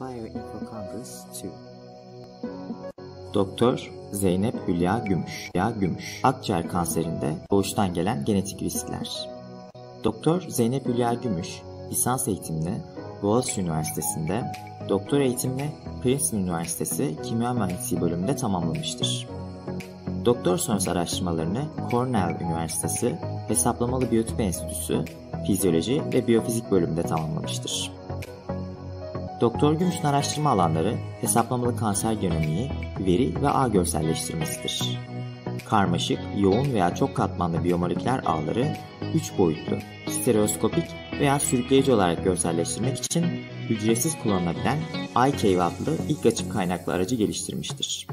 Bioinfo Congress 2. Doktor Zeynep Hülya Gümüş. Hülya Gümüş. Akciğer kanserinde doğuştan gelen genetik riskler. Doktor Zeynep Hülya Gümüş lisans eğitimini Boğaziçi Üniversitesi'nde, doktor eğitimini Princeton Üniversitesi Kimya Mühendisliği bölümünde tamamlamıştır. Doktor sonrası araştırmalarını Cornell Üniversitesi Hesaplamalı Biyotip Enstitüsü Fizyoloji ve Biyofizik bölümünde tamamlamıştır. Doktor Gümüş'ün araştırma alanları hesaplamalı kanser genomiği, veri ve ağ görselleştirmesidir. Karmaşık, yoğun veya çok katmanlı biyomoleküler ağları 3 boyutlu, stereoskopik veya sürükleyici olarak görselleştirmek için hücresiz kullanılabilen iCave adlı ilk açık kaynaklı aracı geliştirmiştir.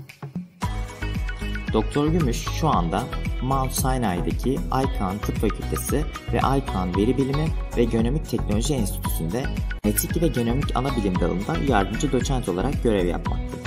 Doktor Gümüş şu anda Mount Sinai'deki Icahn Tıp Fakültesi ve Icahn Veri Bilimi ve Genomik Teknoloji Enstitüsü'nde etik ve genomik ana bilim dalında yardımcı doçent olarak görev yapmaktadır.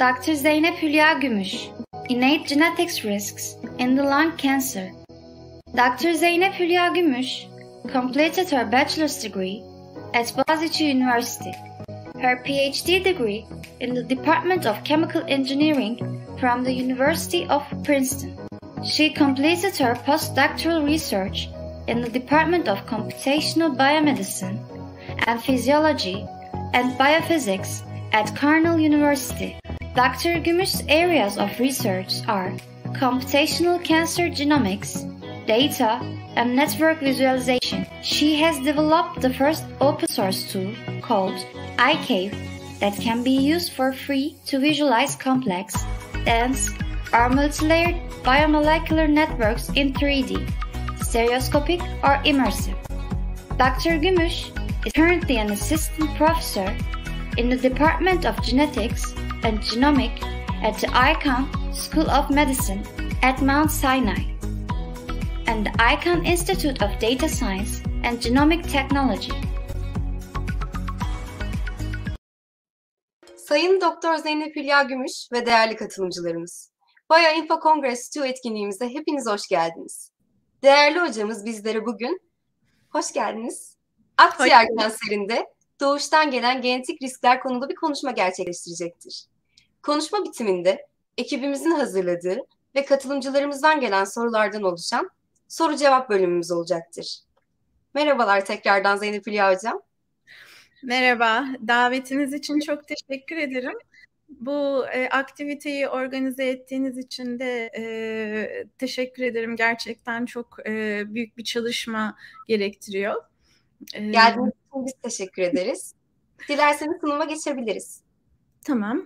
Dr. Zeynep Hülya Gümüş, Innate Genetics Risks in the Lung Cancer. Dr. Zeynep Hülya Gümüş completed her bachelor's degree at Boğaziçi University, her PhD degree in the Department of Chemical Engineering from the University of Princeton. She completed her postdoctoral research in the Department of Computational Biomedicine and Physiology and Biophysics at Cornell University. Dr. Gümüş's areas of research are computational cancer genomics, data, and network visualization. She has developed the first open source tool called iCave that can be used for free to visualize complex, dense, or multilayered biomolecular networks in 3D, stereoscopic or immersive. Dr. Gümüş is currently an assistant professor in the Department of Genetics and Genomics at the Icahn School of Medicine at Mount Sinai and the Icahn Institute of Data Science and Genomic Technology. Sayın Doktor Zeynep Hülya Gümüş ve değerli katılımcılarımız. Baya Info Kongres 2 etkinliğimize hepiniz hoş geldiniz. Değerli hocamız bizlere bugün hoş geldiniz Akciğer kanserinde doğuştan gelen genetik riskler konulu bir konuşma gerçekleştirecektir. Konuşma bitiminde ekibimizin hazırladığı ve katılımcılarımızdan gelen sorulardan oluşan soru cevap bölümümüz olacaktır. Merhabalar tekrardan Zeynep Hülya Hocam. Merhaba, davetiniz için çok teşekkür ederim. Bu e, aktiviteyi organize ettiğiniz için de e, teşekkür ederim. Gerçekten çok e, büyük bir çalışma gerektiriyor. Ee, Geldiğiniz için biz teşekkür ederiz. Dilerseniz sunuma geçebiliriz. Tamam.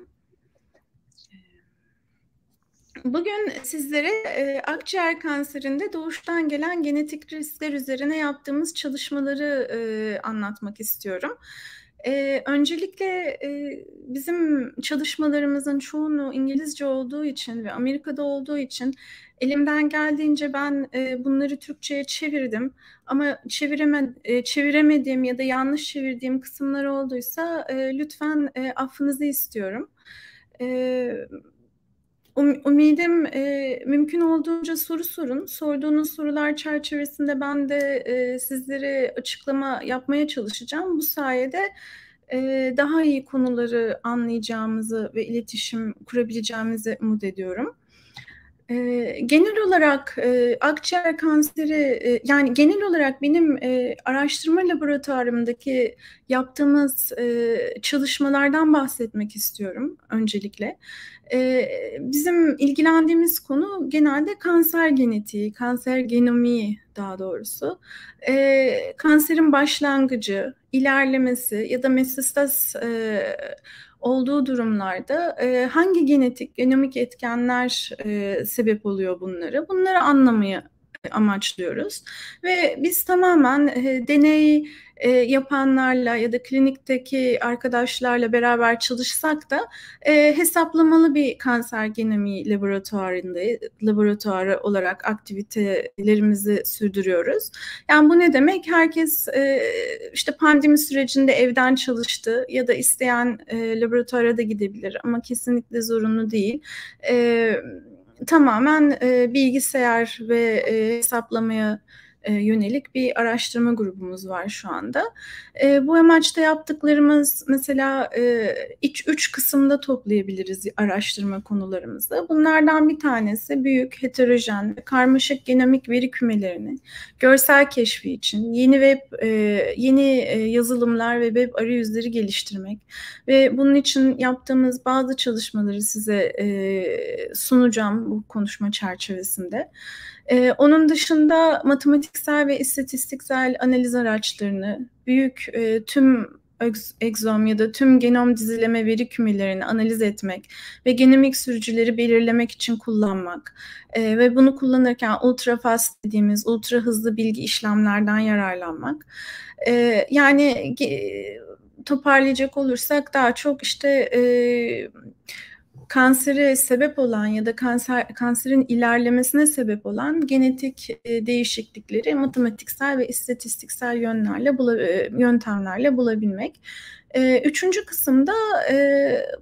Bugün sizlere e, akciğer kanserinde doğuştan gelen genetik riskler üzerine yaptığımız çalışmaları e, anlatmak istiyorum. Ee, öncelikle e, bizim çalışmalarımızın çoğunu İngilizce olduğu için ve Amerika'da olduğu için elimden geldiğince ben e, bunları Türkçe'ye çevirdim. Ama çevireme, e, çeviremediğim ya da yanlış çevirdiğim kısımlar olduysa e, lütfen e, affınızı istiyorum. E, Um, umidim e, mümkün olduğunca soru sorun. Sorduğunuz sorular çerçevesinde ben de e, sizlere açıklama yapmaya çalışacağım. Bu sayede e, daha iyi konuları anlayacağımızı ve iletişim kurabileceğimizi umut ediyorum. E, genel olarak e, akciğer kanseri e, yani genel olarak benim e, araştırma laboratuvarımdaki yaptığımız e, çalışmalardan bahsetmek istiyorum öncelikle. E, bizim ilgilendiğimiz konu genelde kanser genetiği, kanser genomiği daha doğrusu. E, kanserin başlangıcı, ilerlemesi ya da metastas e, olduğu durumlarda e, hangi genetik, genomik etkenler e, sebep oluyor bunlara? Bunları anlamaya amaçlıyoruz. Ve biz tamamen e, deney e, yapanlarla ya da klinikteki arkadaşlarla beraber çalışsak da e, hesaplamalı bir kanser genomi laboratuvarında laboratuvarı olarak aktivitelerimizi sürdürüyoruz. Yani bu ne demek? Herkes e, işte pandemi sürecinde evden çalıştı ya da isteyen e, laboratuvara da gidebilir ama kesinlikle zorunlu değil. Evet tamamen e, bilgisayar ve e, hesaplamaya e, yönelik bir araştırma grubumuz var şu anda. E, bu amaçta yaptıklarımız mesela e, iç üç kısımda toplayabiliriz araştırma konularımızı. Bunlardan bir tanesi büyük, heterojen ve karmaşık genomik veri kümelerini görsel keşfi için yeni web yeni yazılımlar ve web arayüzleri geliştirmek ve bunun için yaptığımız bazı çalışmaları size e, sunacağım bu konuşma çerçevesinde. Ee, onun dışında matematiksel ve istatistiksel analiz araçlarını, büyük e, tüm egzom ya da tüm genom dizileme veri kümelerini analiz etmek ve genomik sürücüleri belirlemek için kullanmak e, ve bunu kullanırken ultra fast dediğimiz ultra hızlı bilgi işlemlerden yararlanmak. E, yani e, toparlayacak olursak daha çok işte e, kansere sebep olan ya da kanser kanserin ilerlemesine sebep olan genetik e, değişiklikleri matematiksel ve istatistiksel yönlerle bula, e, yöntemlerle bulabilmek. E, üçüncü kısımda e,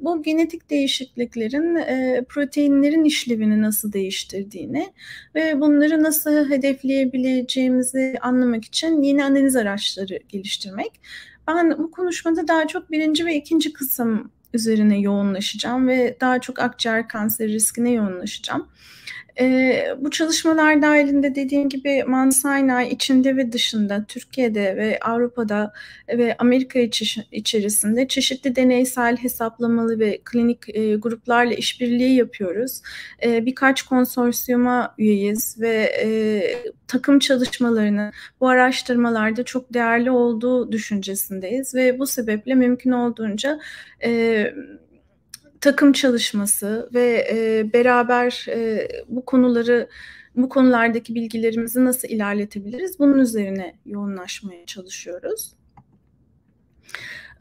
bu genetik değişikliklerin e, proteinlerin işlevini nasıl değiştirdiğini ve bunları nasıl hedefleyebileceğimizi anlamak için yeni analiz araçları geliştirmek. Ben bu konuşmada daha çok birinci ve ikinci kısım üzerine yoğunlaşacağım ve daha çok akciğer kanseri riskine yoğunlaşacağım. E, bu çalışmalar dahilinde dediğim gibi Mansaynay içinde ve dışında Türkiye'de ve Avrupa'da ve Amerika içi, içerisinde çeşitli deneysel hesaplamalı ve klinik e, gruplarla işbirliği yapıyoruz. E, birkaç konsorsiyuma üyeyiz ve e, takım çalışmalarının bu araştırmalarda çok değerli olduğu düşüncesindeyiz ve bu sebeple mümkün olduğunca e, takım çalışması ve e, beraber e, bu konuları bu konulardaki bilgilerimizi nasıl ilerletebiliriz? Bunun üzerine yoğunlaşmaya çalışıyoruz.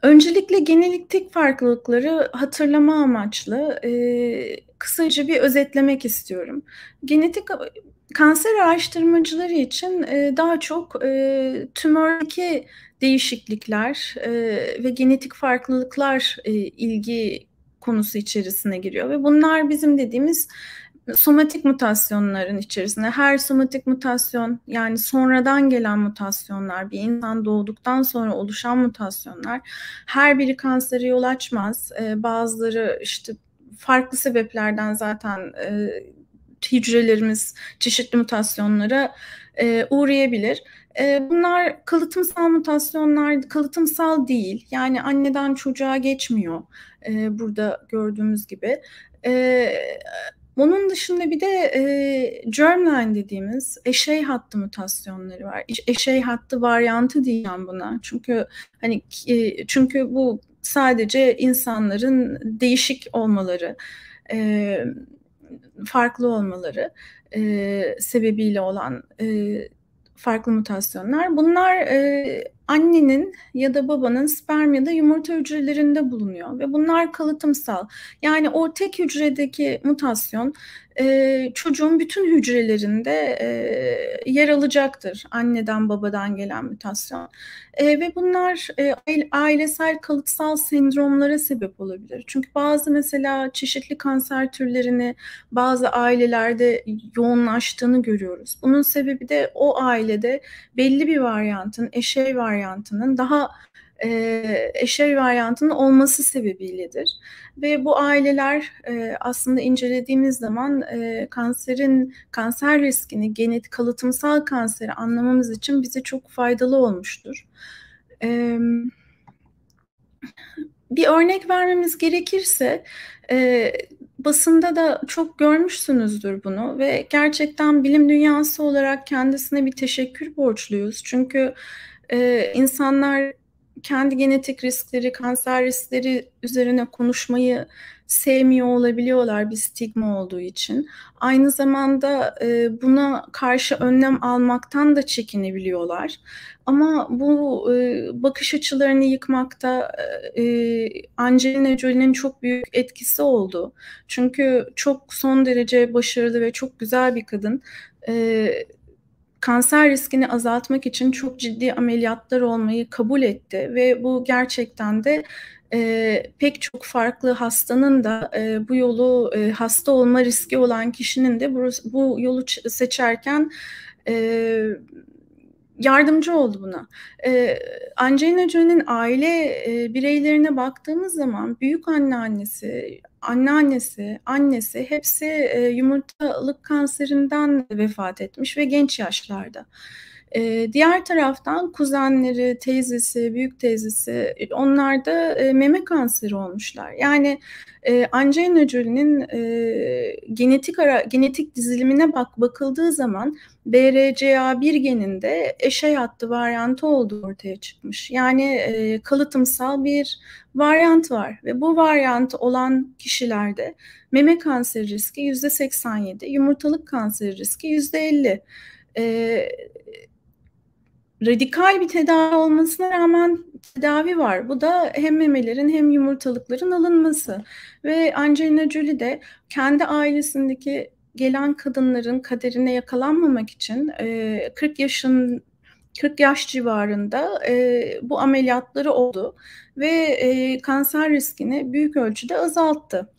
Öncelikle geneliklik farklılıkları hatırlama amaçlı e, kısaca bir özetlemek istiyorum. Genetik kanser araştırmacıları için e, daha çok e, tümördeki değişiklikler e, ve genetik farklılıklar e, ilgi konusu içerisine giriyor ve bunlar bizim dediğimiz somatik mutasyonların içerisinde her somatik mutasyon yani sonradan gelen mutasyonlar bir insan doğduktan sonra oluşan mutasyonlar her biri kansere yol açmaz. Ee, bazıları işte farklı sebeplerden zaten e, hücrelerimiz çeşitli mutasyonlara e, uğrayabilir. E, bunlar kalıtımsal mutasyonlar, kalıtımsal değil. Yani anneden çocuğa geçmiyor e, burada gördüğümüz gibi. E, onun dışında bir de e, germline dediğimiz eşey hattı mutasyonları var. Eşey hattı varyantı diyeceğim buna. Çünkü hani e, çünkü bu sadece insanların değişik olmaları e, farklı olmaları e, sebebiyle olan e, farklı mutasyonlar. Bunlar e, annenin ya da babanın sperm ya da yumurta hücrelerinde bulunuyor ve bunlar kalıtımsal. Yani o tek hücredeki mutasyon e, çocuğun bütün hücrelerinde e, yer alacaktır anneden babadan gelen mutasyon. E, ve bunlar e, ailesel kalıtsal sendromlara sebep olabilir. Çünkü bazı mesela çeşitli kanser türlerini bazı ailelerde yoğunlaştığını görüyoruz. Bunun sebebi de o ailede belli bir varyantın eşey varyantın varyantının daha e, eşey varyantının olması sebebiyledir. Ve bu aileler e, aslında incelediğimiz zaman e, kanserin kanser riskini genet kalıtımsal kanseri anlamamız için bize çok faydalı olmuştur. E, bir örnek vermemiz gerekirse e, basında da çok görmüşsünüzdür bunu ve gerçekten bilim dünyası olarak kendisine bir teşekkür borçluyuz. Çünkü e, insanlar kendi genetik riskleri, kanser riskleri üzerine konuşmayı sevmiyor olabiliyorlar bir stigma olduğu için. Aynı zamanda e, buna karşı önlem almaktan da çekinebiliyorlar. Ama bu e, bakış açılarını yıkmakta e, Angelina Jolie'nin çok büyük etkisi oldu. Çünkü çok son derece başarılı ve çok güzel bir kadın. E, kanser riskini azaltmak için çok ciddi ameliyatlar olmayı kabul etti ve bu gerçekten de e, pek çok farklı hastanın da e, bu yolu e, hasta olma riski olan kişinin de bu, bu yolu seçerken e, yardımcı oldu buna. Ee, Angelina Jolie'nin aile e, bireylerine baktığımız zaman büyük anneannesi, anneannesi, annesi hepsi e, yumurtalık kanserinden vefat etmiş ve genç yaşlarda. E, diğer taraftan kuzenleri, teyzesi, büyük teyzesi onlar da e, meme kanseri olmuşlar. Yani e, Angelina Jolie'nin e, genetik ara, genetik dizilimine bak bakıldığı zaman BRCA1 geninde eşe yattı varyantı olduğu ortaya çıkmış. Yani e, kalıtımsal bir varyant var ve bu varyant olan kişilerde meme kanseri riski %87, yumurtalık kanseri riski %50. E, radikal bir tedavi olmasına rağmen tedavi var. Bu da hem memelerin hem yumurtalıkların alınması. Ve Angelina Jolie de kendi ailesindeki gelen kadınların kaderine yakalanmamak için 40 e, yaşın 40 yaş civarında e, bu ameliyatları oldu ve e, kanser riskini büyük ölçüde azalttı.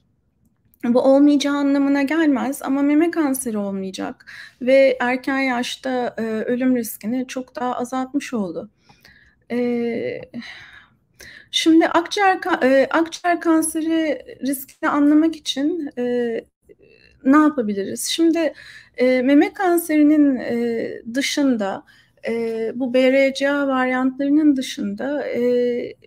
Bu olmayacağı anlamına gelmez ama meme kanseri olmayacak ve erken yaşta e, ölüm riskini çok daha azaltmış oldu. E, şimdi akciğer e, akciğer kanseri riskini anlamak için e, ne yapabiliriz? Şimdi e, meme kanserinin e, dışında e, bu BRCA varyantlarının dışında e,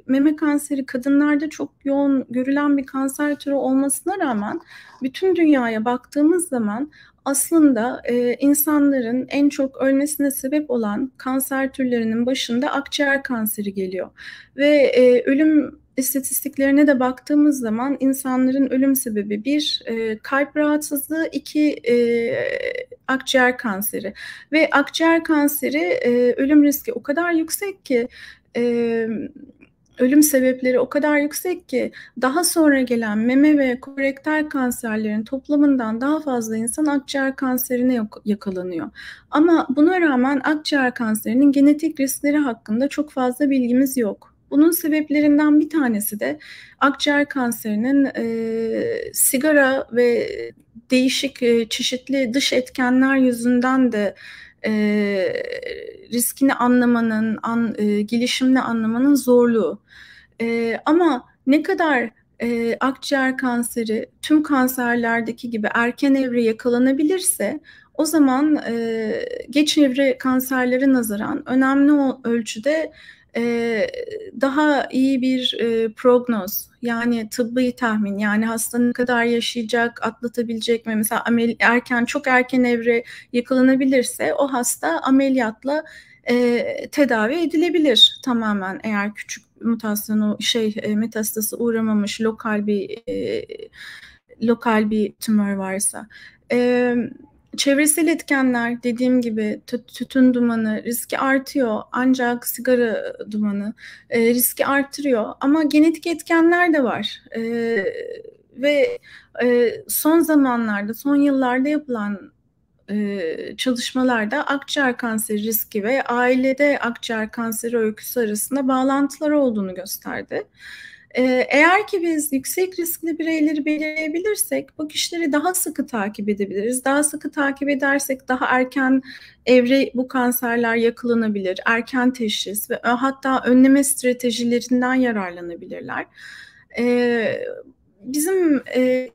meme kanseri kadınlarda çok yoğun görülen bir kanser türü olmasına rağmen bütün dünyaya baktığımız zaman aslında e, insanların en çok ölmesine sebep olan kanser türlerinin başında akciğer kanseri geliyor ve e, ölüm istatistiklerine de baktığımız zaman insanların ölüm sebebi bir e, kalp rahatsızlığı, iki e, akciğer kanseri ve akciğer kanseri e, ölüm riski o kadar yüksek ki e, ölüm sebepleri o kadar yüksek ki daha sonra gelen meme ve korektal kanserlerin toplamından daha fazla insan akciğer kanserine yakalanıyor. Ama buna rağmen akciğer kanserinin genetik riskleri hakkında çok fazla bilgimiz yok. Bunun sebeplerinden bir tanesi de akciğer kanserinin e, sigara ve değişik e, çeşitli dış etkenler yüzünden de e, riskini anlamanın, an, e, gelişimini anlamanın zorluğu. E, ama ne kadar e, akciğer kanseri tüm kanserlerdeki gibi erken evre yakalanabilirse o zaman e, geç evre kanserlere nazaran önemli ölçüde e, daha iyi bir e, prognoz yani tıbbi tahmin yani hastanın kadar yaşayacak atlatabilecek mi mesela amel erken çok erken evre yakalanabilirse o hasta ameliyatla e, tedavi edilebilir tamamen eğer küçük mutasyonu şey e, metastası uğramamış lokal bir e, lokal bir tümör varsa. Evet çevresel etkenler dediğim gibi tütün dumanı riski artıyor ancak sigara dumanı e, riski artırıyor ama genetik etkenler de var. E, ve e, son zamanlarda, son yıllarda yapılan e, çalışmalarda akciğer kanseri riski ve ailede akciğer kanseri öyküsü arasında bağlantılar olduğunu gösterdi. Ee, eğer ki biz yüksek riskli bireyleri belirleyebilirsek bu kişileri daha sıkı takip edebiliriz. Daha sıkı takip edersek daha erken evre bu kanserler yakalanabilir, erken teşhis ve e, hatta önleme stratejilerinden yararlanabilirler. Ee, bizim e,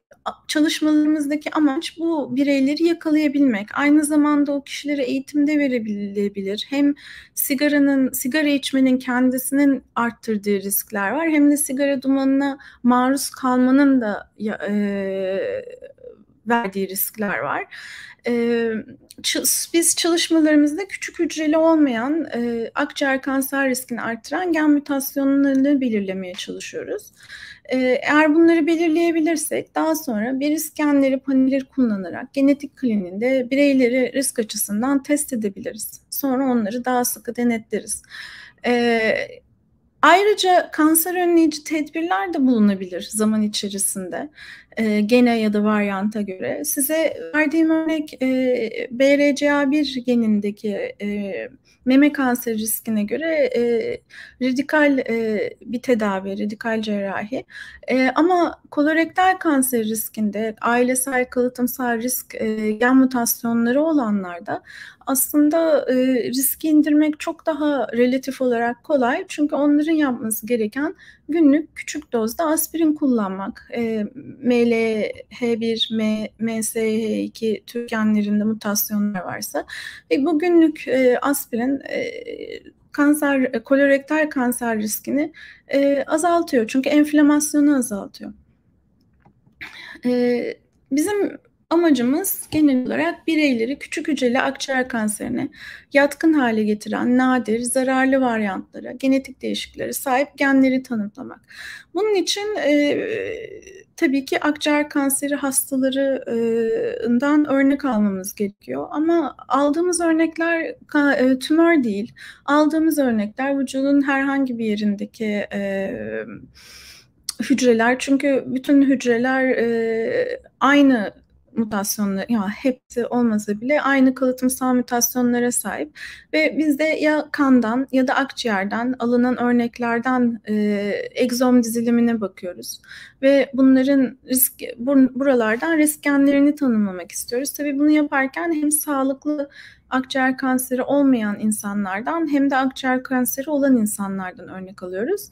çalışmalarımızdaki amaç bu bireyleri yakalayabilmek. Aynı zamanda o kişilere eğitimde verebilir. Hem sigaranın, sigara içmenin kendisinin arttırdığı riskler var hem de sigara dumanına maruz kalmanın da e, verdiği riskler var. E, biz çalışmalarımızda küçük hücreli olmayan e, akciğer kanser riskini arttıran gen mutasyonlarını belirlemeye çalışıyoruz. E, eğer bunları belirleyebilirsek daha sonra bir risk genleri paneli kullanarak genetik kliniğinde bireyleri risk açısından test edebiliriz. Sonra onları daha sıkı denetleriz. E, Ayrıca kanser önleyici tedbirler de bulunabilir zaman içerisinde e, gene ya da varyanta göre. Size verdiğim örnek e, BRCA1 genindeki e, meme kanseri riskine göre e, radikal e, bir tedavi, radikal cerrahi. E, ama kolorektal kanser riskinde ailesel, kalıtımsal risk e, gen mutasyonları olanlarda aslında e, riski indirmek çok daha relatif olarak kolay. Çünkü onların yapması gereken günlük küçük dozda aspirin kullanmak. E, hele H1, MSH2 türkenlerinde mutasyonlar varsa ve bugünlük e, aspirin e, kanser e, kolorektal kanser riskini e, azaltıyor. Çünkü enflamasyonu azaltıyor. E, bizim Amacımız genel olarak bireyleri küçük hücreli akciğer kanserine yatkın hale getiren nadir, zararlı varyantlara, genetik değişikliklere sahip genleri tanımlamak. Bunun için e, tabii ki akciğer kanseri hastalarından örnek almamız gerekiyor. Ama aldığımız örnekler e, tümör değil. Aldığımız örnekler vücudun herhangi bir yerindeki e, hücreler. Çünkü bütün hücreler e, aynı mutasyonları ya hepsi olmasa bile aynı kalıtımsal mutasyonlara sahip ve bizde ya kandan ya da akciğerden alınan örneklerden e, egzom dizilimine bakıyoruz ve bunların risk bur, buralardan risk genlerini tanımlamak istiyoruz. Tabii bunu yaparken hem sağlıklı akciğer kanseri olmayan insanlardan hem de akciğer kanseri olan insanlardan örnek alıyoruz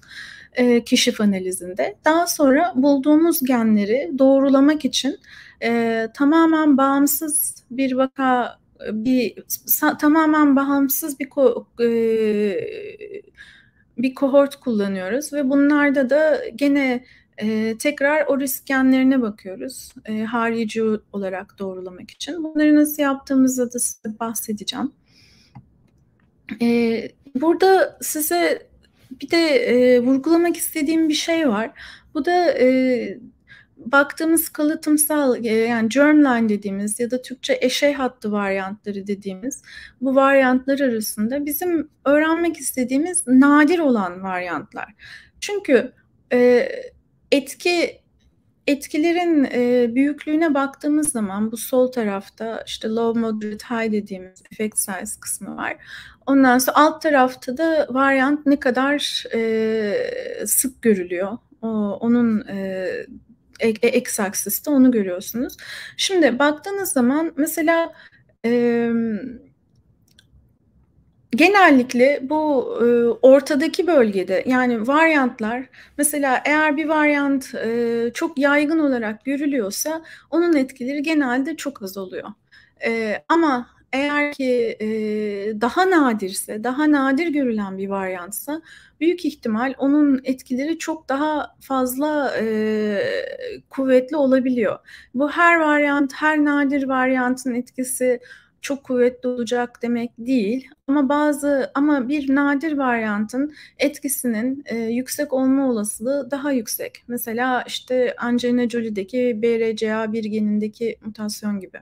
e, keşif analizinde. Daha sonra bulduğumuz genleri doğrulamak için e, tamamen bağımsız bir vaka bir sa, tamamen bağımsız bir ko, e, bir kohort kullanıyoruz ve bunlarda da gene e, tekrar o risk genlerine bakıyoruz e, harici olarak doğrulamak için. Bunları nasıl yaptığımızı da size bahsedeceğim. E, burada size bir de e, vurgulamak istediğim bir şey var. Bu da e, baktığımız kalıtımsal yani germline dediğimiz ya da Türkçe eşey hattı varyantları dediğimiz bu varyantlar arasında bizim öğrenmek istediğimiz nadir olan varyantlar. Çünkü e, etki Etkilerin e, büyüklüğüne baktığımız zaman bu sol tarafta işte low, moderate, high dediğimiz effect size kısmı var. Ondan sonra alt tarafta da variant ne kadar e, sık görülüyor. O, onun e, X axis'te onu görüyorsunuz. Şimdi baktığınız zaman mesela e, genellikle bu e, ortadaki bölgede yani varyantlar mesela eğer bir varyant e, çok yaygın olarak görülüyorsa onun etkileri genelde çok az oluyor. E, ama eğer ki e, daha nadirse, daha nadir görülen bir varyantsa büyük ihtimal onun etkileri çok daha fazla e, kuvvetli olabiliyor. Bu her varyant, her nadir varyantın etkisi çok kuvvetli olacak demek değil ama bazı ama bir nadir varyantın etkisinin e, yüksek olma olasılığı daha yüksek. Mesela işte Angelina Jolie'deki BRCA1 genindeki mutasyon gibi.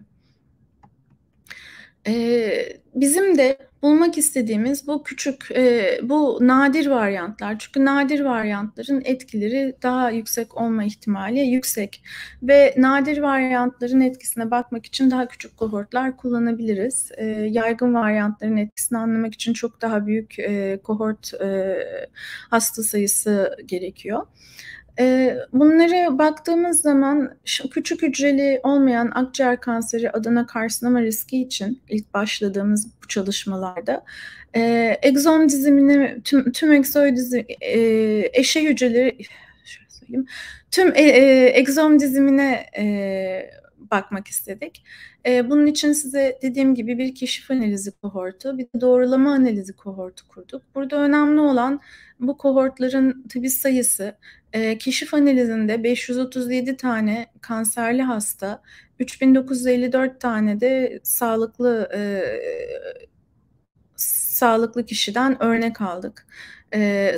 E, bizim de bulmak istediğimiz bu küçük, e, bu nadir varyantlar. Çünkü nadir varyantların etkileri daha yüksek olma ihtimali yüksek. Ve nadir varyantların etkisine bakmak için daha küçük kohortlar kullanabiliriz. E, yaygın varyantların etkisini anlamak için çok daha büyük e, kohort e, hasta sayısı gerekiyor. Ee, bunlara baktığımız zaman küçük hücreli olmayan akciğer kanseri adına karsinoma riski için ilk başladığımız bu çalışmalarda e, egzon dizimini tüm, tüm egzoy dizim e, eşe hücreleri şöyle söyleyeyim tüm e, e dizimine e, bakmak istedik. bunun için size dediğim gibi bir keşif analizi kohortu, bir de doğrulama analizi kohortu kurduk. Burada önemli olan bu kohortların tabi sayısı e, keşif analizinde 537 tane kanserli hasta, 3954 tane de sağlıklı e, sağlıklı kişiden örnek aldık. E,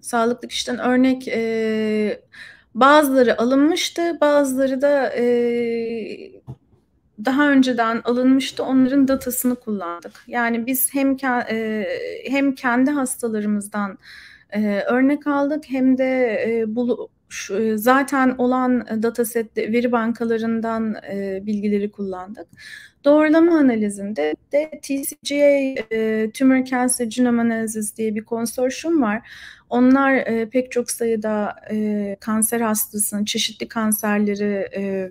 sağlıklı kişiden örnek e, bazıları alınmıştı, bazıları da e, daha önceden alınmıştı. Onların datasını kullandık. Yani biz hem e, hem kendi hastalarımızdan e, örnek aldık hem de e, bu şu, e, zaten olan dataset veri bankalarından e, bilgileri kullandık. Doğrulama analizinde de TCGA e, Tumor Cancer Genome Analysis diye bir konsorsiyum var. Onlar e, pek çok sayıda e, kanser hastasının çeşitli kanserleri e,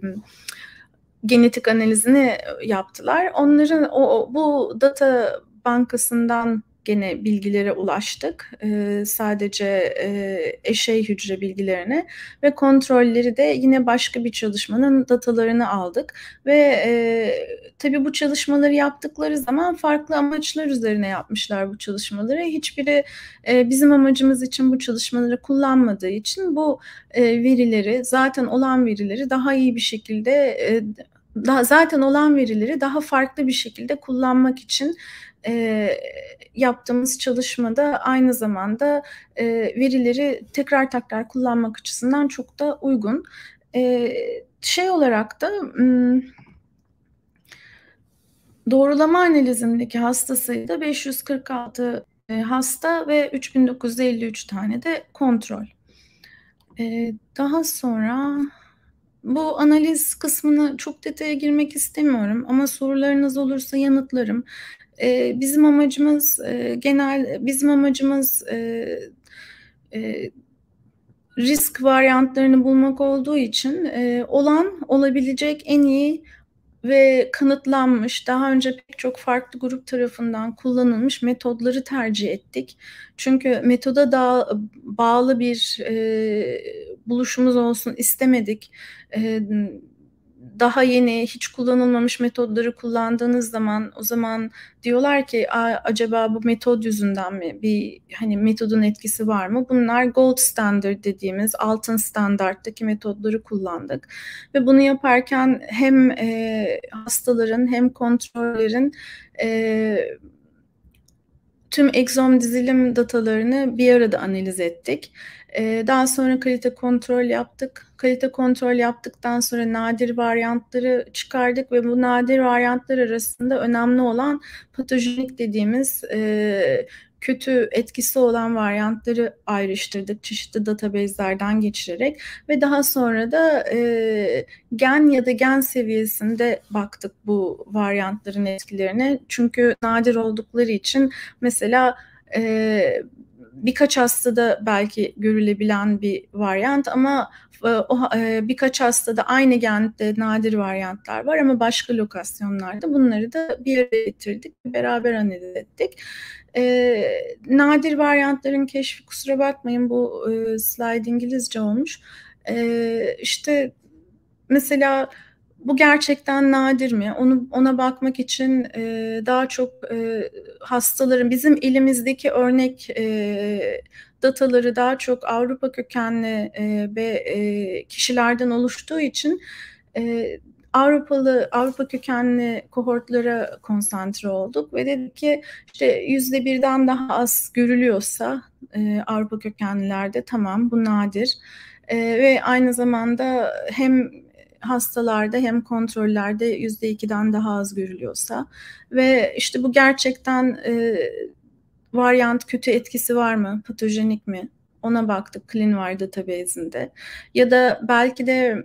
genetik analizini e, yaptılar. Onların o, bu data bankasından gene bilgilere ulaştık. E, sadece e, eşey hücre bilgilerine ve kontrolleri de yine başka bir çalışmanın datalarını aldık. Ve e, tabii bu çalışmaları yaptıkları zaman farklı amaçlar üzerine yapmışlar bu çalışmaları. Hiçbiri e, bizim amacımız için bu çalışmaları kullanmadığı için bu e, verileri zaten olan verileri daha iyi bir şekilde e, daha, zaten olan verileri daha farklı bir şekilde kullanmak için e, yaptığımız çalışmada aynı zamanda e, verileri tekrar tekrar kullanmak açısından çok da uygun. E, şey olarak da doğrulama analizindeki hasta hastası da 546 hasta ve 3953 tane de kontrol. E, daha sonra bu analiz kısmına çok detaya girmek istemiyorum ama sorularınız olursa yanıtlarım. E, bizim amacımız e, genel bizim amacımız e, e, risk varyantlarını bulmak olduğu için e, olan olabilecek en iyi ve kanıtlanmış daha önce pek çok farklı grup tarafından kullanılmış metodları tercih ettik. Çünkü metoda daha bağlı bir e, buluşumuz olsun istemedik. E, daha yeni hiç kullanılmamış metodları kullandığınız zaman o zaman diyorlar ki acaba bu metod yüzünden mi bir hani metodun etkisi var mı? Bunlar gold standard dediğimiz altın standarttaki metodları kullandık ve bunu yaparken hem e, hastaların hem kontrollerin e, tüm egzom dizilim datalarını bir arada analiz ettik. Ee, daha sonra kalite kontrol yaptık. Kalite kontrol yaptıktan sonra nadir varyantları çıkardık ve bu nadir varyantlar arasında önemli olan patojenik dediğimiz e, kötü etkisi olan varyantları ayrıştırdık çeşitli database'lerden geçirerek ve daha sonra da e, gen ya da gen seviyesinde baktık bu varyantların etkilerine. Çünkü nadir oldukları için mesela e, birkaç hastada belki görülebilen bir varyant ama e, o e, birkaç hastada aynı gentte nadir varyantlar var ama başka lokasyonlarda bunları da bir yere getirdik beraber analiz ettik. E, nadir varyantların keşfi kusura bakmayın bu e, slide İngilizce olmuş. E, işte mesela bu gerçekten nadir mi? Onu ona bakmak için e, daha çok e, hastaların bizim elimizdeki örnek e, dataları daha çok Avrupa kökenli e, ve e, kişilerden oluştuğu için e, Avrupalı Avrupa kökenli kohortlara konsantre olduk ve dedik ki işte yüzde birden daha az görülüyorsa e, Avrupa kökenlilerde tamam bu nadir e, ve aynı zamanda hem hastalarda hem kontrollerde yüzde iki'den daha az görülüyorsa ve işte bu gerçekten e, varyant kötü etkisi var mı, patojenik mi? Ona baktık ClinVar database'inde. Ya da belki de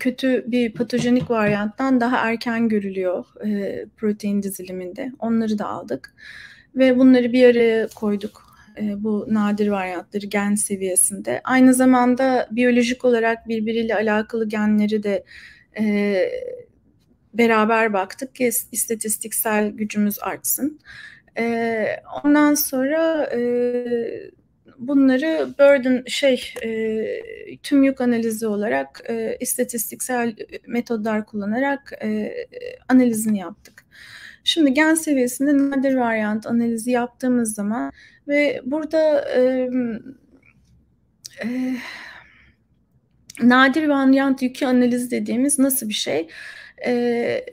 kötü bir patojenik varyanttan daha erken görülüyor e, protein diziliminde. Onları da aldık ve bunları bir araya koyduk e, bu nadir varyantları gen seviyesinde. Aynı zamanda biyolojik olarak birbiriyle alakalı genleri de e, beraber baktık ki istatistiksel gücümüz artsın. E, ondan sonra e, bunları burden şey e, tüm yük analizi olarak e, istatistiksel metodlar kullanarak e, analizini yaptık. E, Şimdi gen seviyesinde nadir varyant analizi yaptığımız zaman ve burada e, e, nadir varyant yükü analizi dediğimiz nasıl bir şey? E,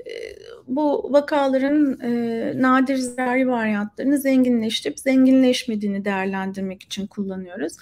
bu vakaların e, nadir zararlı varyantlarını zenginleştirip zenginleşmediğini değerlendirmek için kullanıyoruz.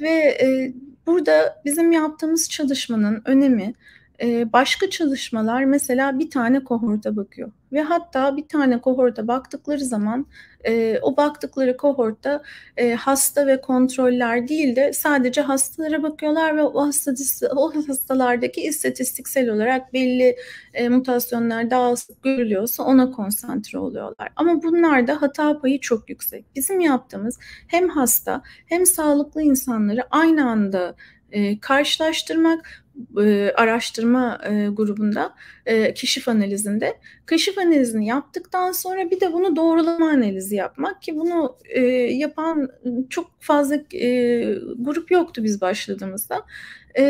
Ve e, burada bizim yaptığımız çalışmanın önemi e, başka çalışmalar mesela bir tane kohorta bakıyor ve hatta bir tane kohorta baktıkları zaman e, o baktıkları kohortta e, hasta ve kontroller değil de sadece hastalara bakıyorlar ve o, hastas o hastalardaki istatistiksel olarak belli e, mutasyonlar daha sık görülüyorsa ona konsantre oluyorlar. Ama bunlarda hata payı çok yüksek. Bizim yaptığımız hem hasta hem sağlıklı insanları aynı anda e, karşılaştırmak e, araştırma e, grubunda e, keşif analizinde keşif analizini yaptıktan sonra bir de bunu doğrulama analizi yapmak ki bunu e, yapan çok fazla e, grup yoktu biz başladığımızda e,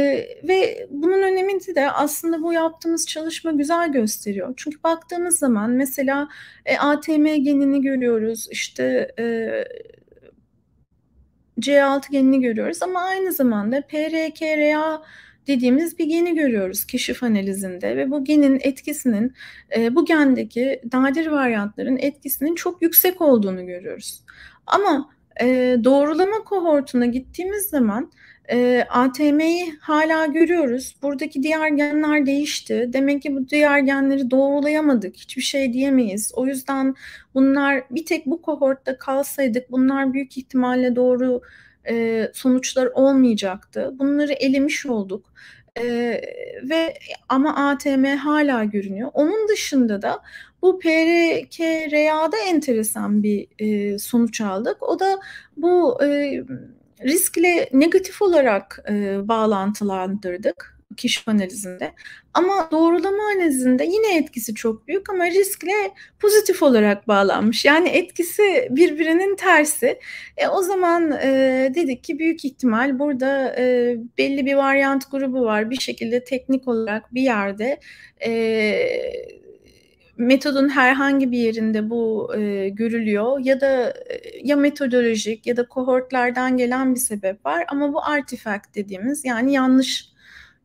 ve bunun önemini de aslında bu yaptığımız çalışma güzel gösteriyor çünkü baktığımız zaman mesela e, ATM genini görüyoruz işte e, C6 genini görüyoruz ama aynı zamanda PRKRA dediğimiz bir geni görüyoruz keşif analizinde ve bu genin etkisinin e, bu gendeki nadir varyantların etkisinin çok yüksek olduğunu görüyoruz. Ama e, doğrulama kohortuna gittiğimiz zaman e, ATM'yi hala görüyoruz. Buradaki diğer genler değişti. Demek ki bu diğer genleri doğrulayamadık. Hiçbir şey diyemeyiz. O yüzden bunlar bir tek bu kohortta kalsaydık bunlar büyük ihtimalle doğru e, sonuçlar olmayacaktı. Bunları elemiş olduk. Ee, ve ama ATM hala görünüyor. Onun dışında da bu PRKRA'da enteresan bir e, sonuç aldık. O da bu e, riskle negatif olarak e, bağlantılandırdık kişi analizinde. Ama doğrulama analizinde yine etkisi çok büyük ama riskle pozitif olarak bağlanmış. Yani etkisi birbirinin tersi. E, o zaman e, dedik ki büyük ihtimal burada e, belli bir varyant grubu var. Bir şekilde teknik olarak bir yerde e, metodun herhangi bir yerinde bu e, görülüyor ya da e, ya metodolojik ya da kohortlardan gelen bir sebep var ama bu artifact dediğimiz yani yanlış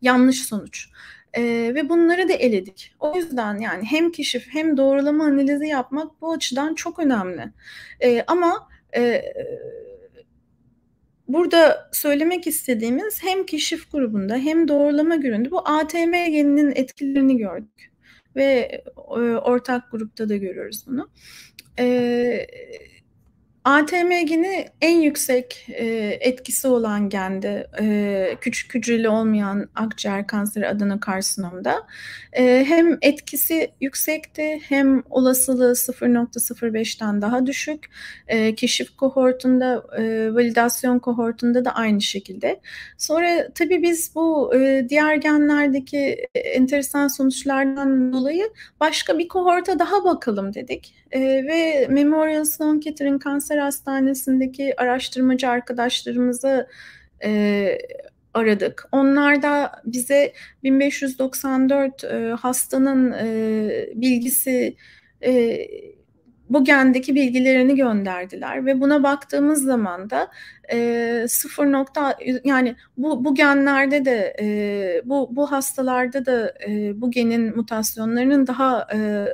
yanlış sonuç. E, ve bunları da eledik. O yüzden yani hem keşif hem doğrulama analizi yapmak bu açıdan çok önemli. E, ama e, burada söylemek istediğimiz hem keşif grubunda hem doğrulama gününde bu ATM geninin etkilerini gördük. Ve e, ortak grupta da görüyoruz bunu. Evet ATM geni en yüksek e, etkisi olan gende e, küçük hücreli olmayan akciğer kanseri adenokarsinomda e, hem etkisi yüksekti hem olasılığı 0.05'ten daha düşük. E, keşif kohortunda, e, validasyon kohortunda da aynı şekilde. Sonra tabii biz bu e, diğer genlerdeki e, enteresan sonuçlardan dolayı başka bir kohorta daha bakalım dedik e, ve Memorial Sloan Kettering Kanser Hastanesi'ndeki araştırmacı arkadaşlarımızı e, aradık. Onlar da bize 1594 e, hastanın e, bilgisi e, bu gendeki bilgilerini gönderdiler ve buna baktığımız zaman da e, 0. Nokta, yani bu, bu genlerde de e, bu, bu hastalarda da e, bu genin mutasyonlarının daha e,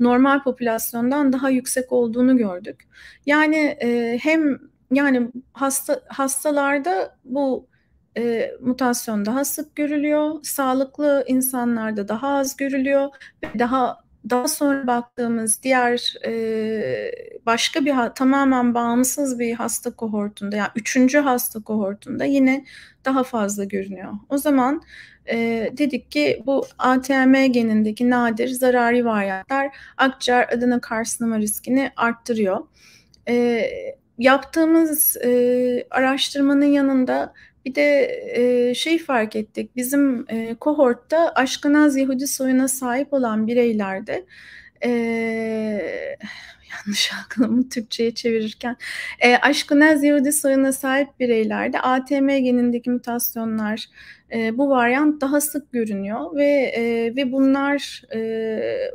normal popülasyondan daha yüksek olduğunu gördük. Yani e, hem yani hasta hastalarda bu e, mutasyon daha sık görülüyor. Sağlıklı insanlarda daha az görülüyor ve daha daha sonra baktığımız diğer e, başka bir tamamen bağımsız bir hasta kohortunda yani üçüncü hasta kohortunda yine daha fazla görünüyor. O zaman e, dedik ki bu ATM genindeki nadir zarari varyantlar akciğer adına karsinoma riskini arttırıyor. E, yaptığımız e, araştırmanın yanında bir de e, şey fark ettik. Bizim e, kohortta Aşkenaz Yahudi soyuna sahip olan bireylerde e, yanlış aklımı Türkçe'ye çevirirken e, Aşkenaz Yahudi soyuna sahip bireylerde ATM genindeki mutasyonlar e, bu varyant daha sık görünüyor ve e, ve bunlar e,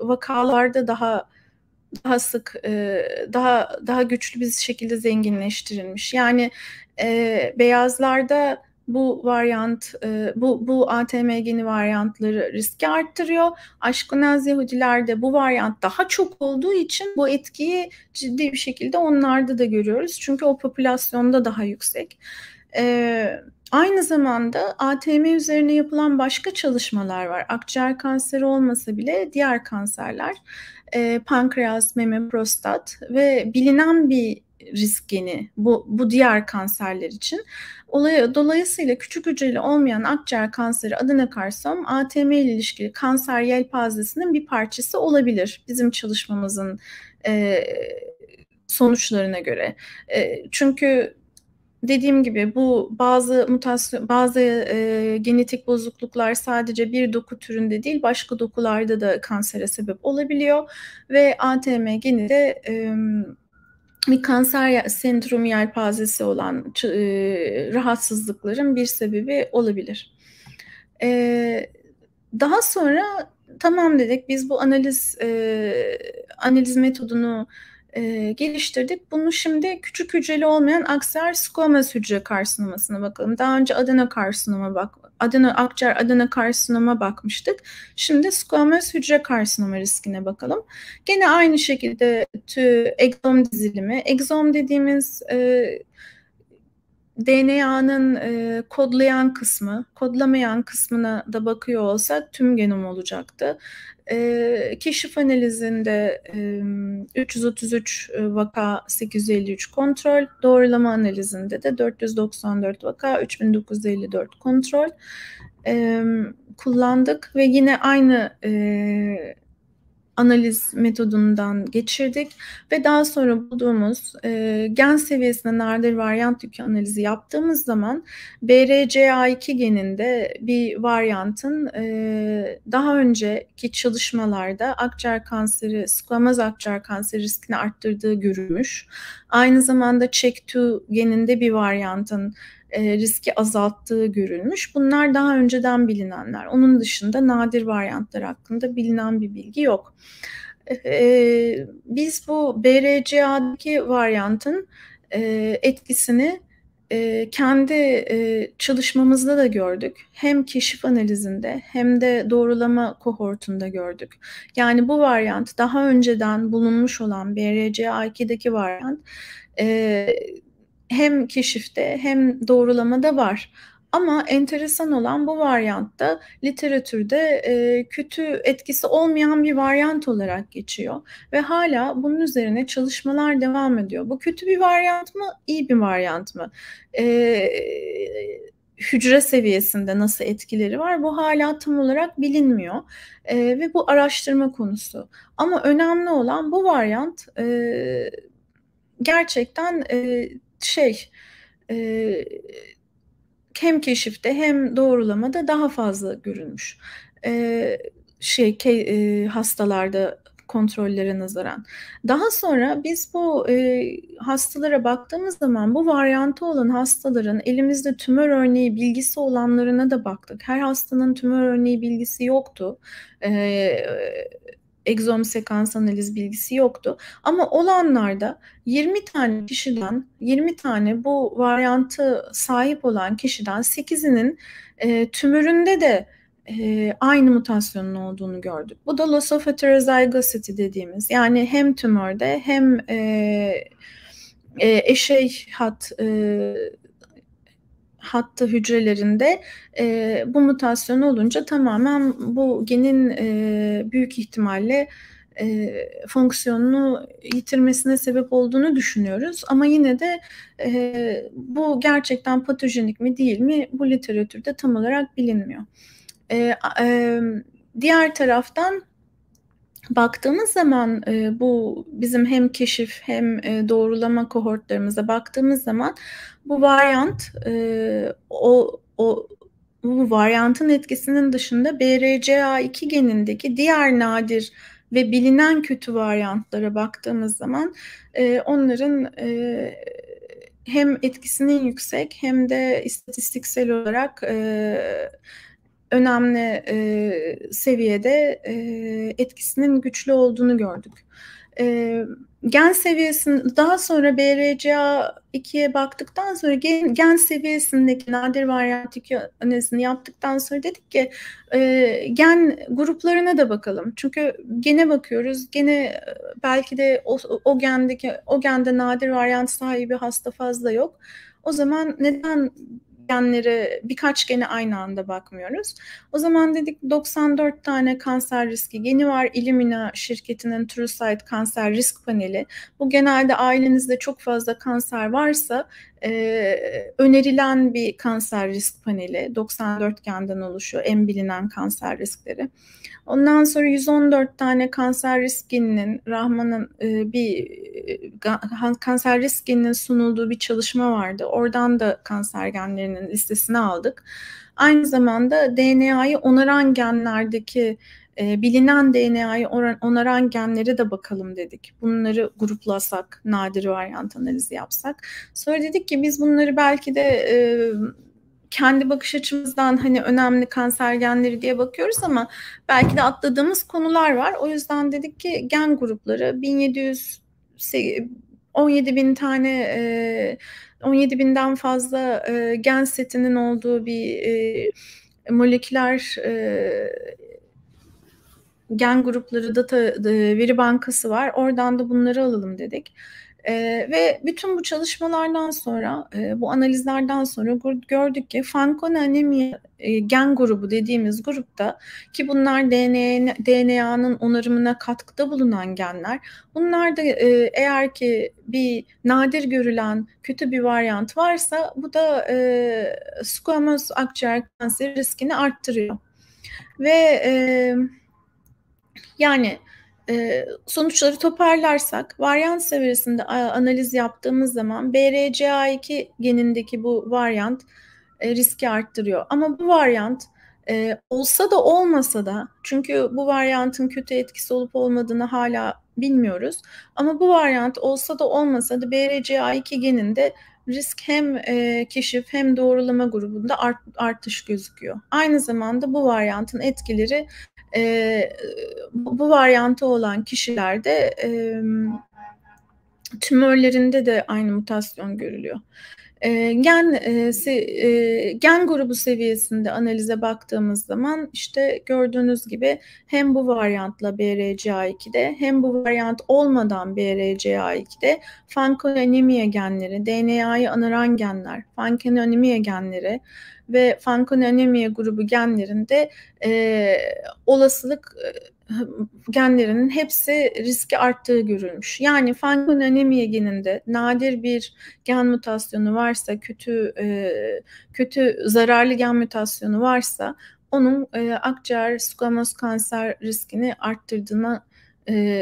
vakalarda daha daha sık, e, daha daha güçlü bir şekilde zenginleştirilmiş. Yani e, beyazlarda bu varyant, e, bu, bu ATM geni varyantları riski arttırıyor. Aşkunaz Yahudilerde bu varyant daha çok olduğu için bu etkiyi ciddi bir şekilde onlarda da görüyoruz. Çünkü o popülasyonda daha yüksek. E, aynı zamanda ATM üzerine yapılan başka çalışmalar var. Akciğer kanseri olmasa bile diğer kanserler e, pankreas, meme, prostat ve bilinen bir risk geni bu, bu diğer kanserler için. Olaya, dolayısıyla küçük hücreli olmayan akciğer kanseri adenokarsinom ATM ile ilişkili kanser yelpazesinin bir parçası olabilir bizim çalışmamızın e, sonuçlarına göre. E, çünkü dediğim gibi bu bazı mutasyon bazı e, genetik bozukluklar sadece bir doku türünde değil başka dokularda da kansere sebep olabiliyor ve ATM geni de e, bir kanser sendromu yelpazesi olan e, rahatsızlıkların bir sebebi olabilir. E, daha sonra tamam dedik biz bu analiz e, analiz metodunu e, geliştirdik. Bunu şimdi küçük hücreli olmayan akciğer squamous hücre karsinomasına bakalım. Daha önce karsinoma, bak adeno akciğer karsinoma bakmıştık. Şimdi squamous hücre karsinoma riskine bakalım. Gene aynı şekilde tü, egzom dizilimi. Egzom dediğimiz e, DNA'nın e, kodlayan kısmı, kodlamayan kısmına da bakıyor olsak tüm genom olacaktı. E, keşif analizinde e, 333 vaka 853 kontrol, doğrulama analizinde de 494 vaka 3954 kontrol e, kullandık ve yine aynı e, analiz metodundan geçirdik ve daha sonra bulduğumuz e, gen seviyesinde nadir varyant yükü analizi yaptığımız zaman BRCA2 geninde bir varyantın e, daha önceki çalışmalarda akciğer kanseri, sklamaz akciğer kanseri riskini arttırdığı görülmüş. Aynı zamanda check 2 geninde bir varyantın e, riski azalttığı görülmüş. Bunlar daha önceden bilinenler. Onun dışında nadir varyantlar hakkında bilinen bir bilgi yok. E, e, biz bu BRCA'daki varyantın e, etkisini kendi çalışmamızda da gördük. Hem keşif analizinde hem de doğrulama kohortunda gördük. Yani bu varyant daha önceden bulunmuş olan BRCA2'deki varyant hem keşifte hem doğrulamada var. Ama enteresan olan bu varyantta literatürde e, kötü etkisi olmayan bir varyant olarak geçiyor ve hala bunun üzerine çalışmalar devam ediyor. Bu kötü bir varyant mı, iyi bir varyant mı? E, hücre seviyesinde nasıl etkileri var bu hala tam olarak bilinmiyor e, ve bu araştırma konusu. Ama önemli olan bu varyant e, gerçekten e, şey e, hem keşifte hem doğrulamada daha fazla görülmüş. E, şey ke, e, hastalarda kontrollere nazaran. Daha sonra biz bu e, hastalara baktığımız zaman bu varyantı olan hastaların elimizde tümör örneği bilgisi olanlarına da baktık. Her hastanın tümör örneği bilgisi yoktu. E, egzom sekans analiz bilgisi yoktu. Ama olanlarda 20 tane kişiden 20 tane bu varyantı sahip olan kişiden 8'inin e, tümüründe de e, aynı mutasyonun olduğunu gördük. Bu da loss of heterozygosity dediğimiz yani hem tümörde hem e, e, eşey hat e, hattı hücrelerinde e, bu mutasyon olunca tamamen bu genin e, büyük ihtimalle e, fonksiyonunu yitirmesine sebep olduğunu düşünüyoruz. Ama yine de e, bu gerçekten patojenik mi değil mi bu literatürde tam olarak bilinmiyor. E, e, diğer taraftan baktığımız zaman e, bu bizim hem keşif hem e, doğrulama kohortlarımıza baktığımız zaman bu varyant e, o o bu varyantın etkisinin dışında BRCA2 genindeki diğer nadir ve bilinen kötü varyantlara baktığımız zaman e, onların e, hem etkisinin yüksek hem de istatistiksel olarak e, önemli e, seviyede e, etkisinin güçlü olduğunu gördük. E, gen seviyesinin daha sonra BRCA2'ye baktıktan sonra gen, gen seviyesindeki nadir varyantik analizini yaptıktan sonra dedik ki e, gen gruplarına da bakalım. Çünkü gene bakıyoruz. Gene e, belki de o, o gendeki o gende nadir varyant sahibi hasta fazla yok. O zaman neden genlere birkaç gene aynı anda bakmıyoruz. O zaman dedik 94 tane kanser riski geni var. Illumina şirketinin TrueSight kanser risk paneli. Bu genelde ailenizde çok fazla kanser varsa e, önerilen bir kanser risk paneli. 94 genden oluşuyor en bilinen kanser riskleri. Ondan sonra 114 tane kanser riskinin Rahman'ın e, bir e, kanser riskinin sunulduğu bir çalışma vardı. Oradan da kanser genlerinin listesini aldık. Aynı zamanda DNA'yı onaran genlerdeki e, bilinen DNA'yı onaran genlere de bakalım dedik. Bunları gruplasak, nadir varyant analizi yapsak. Sonra dedik ki biz bunları belki de e, kendi bakış açımızdan hani önemli kanser genleri diye bakıyoruz ama belki de atladığımız konular var. O yüzden dedik ki gen grupları 1700 17 bin tane 17 e, binden fazla e, gen setinin olduğu bir e, moleküler gen grupları data e, veri bankası var. Oradan da bunları alalım dedik. E, ve bütün bu çalışmalardan sonra, e, bu analizlerden sonra gördük ki Fanconi anemi e, gen grubu dediğimiz grupta ki bunlar DNA, DNA'nın onarımına katkıda bulunan genler. Bunlar da e, eğer ki bir nadir görülen kötü bir varyant varsa bu da e, squamous akciğer kanseri riskini arttırıyor. Ve e, yani e, sonuçları toparlarsak varyant seviyesinde analiz yaptığımız zaman BRCA2 genindeki bu varyant e, riski arttırıyor. Ama bu varyant e, olsa da olmasa da çünkü bu varyantın kötü etkisi olup olmadığını hala bilmiyoruz. Ama bu varyant olsa da olmasa da BRCA2 geninde risk hem e, keşif hem doğrulama grubunda art, artış gözüküyor. Aynı zamanda bu varyantın etkileri e, bu, bu varyantı olan kişilerde e, tümörlerinde de aynı mutasyon görülüyor. E, gen e, se, e, gen grubu seviyesinde analize baktığımız zaman işte gördüğünüz gibi hem bu varyantla BRCA2'de hem bu varyant olmadan BRCA2'de fankoanemiye genleri, DNA'yı anaran genler, fankoanemiye genleri, ve Fanconi grubu genlerinde e, olasılık e, genlerinin hepsi riski arttığı görülmüş. Yani Fanconi anemiye geninde nadir bir gen mutasyonu varsa, kötü e, kötü zararlı gen mutasyonu varsa onun e, akciğer squamous kanser riskini arttırdığını e,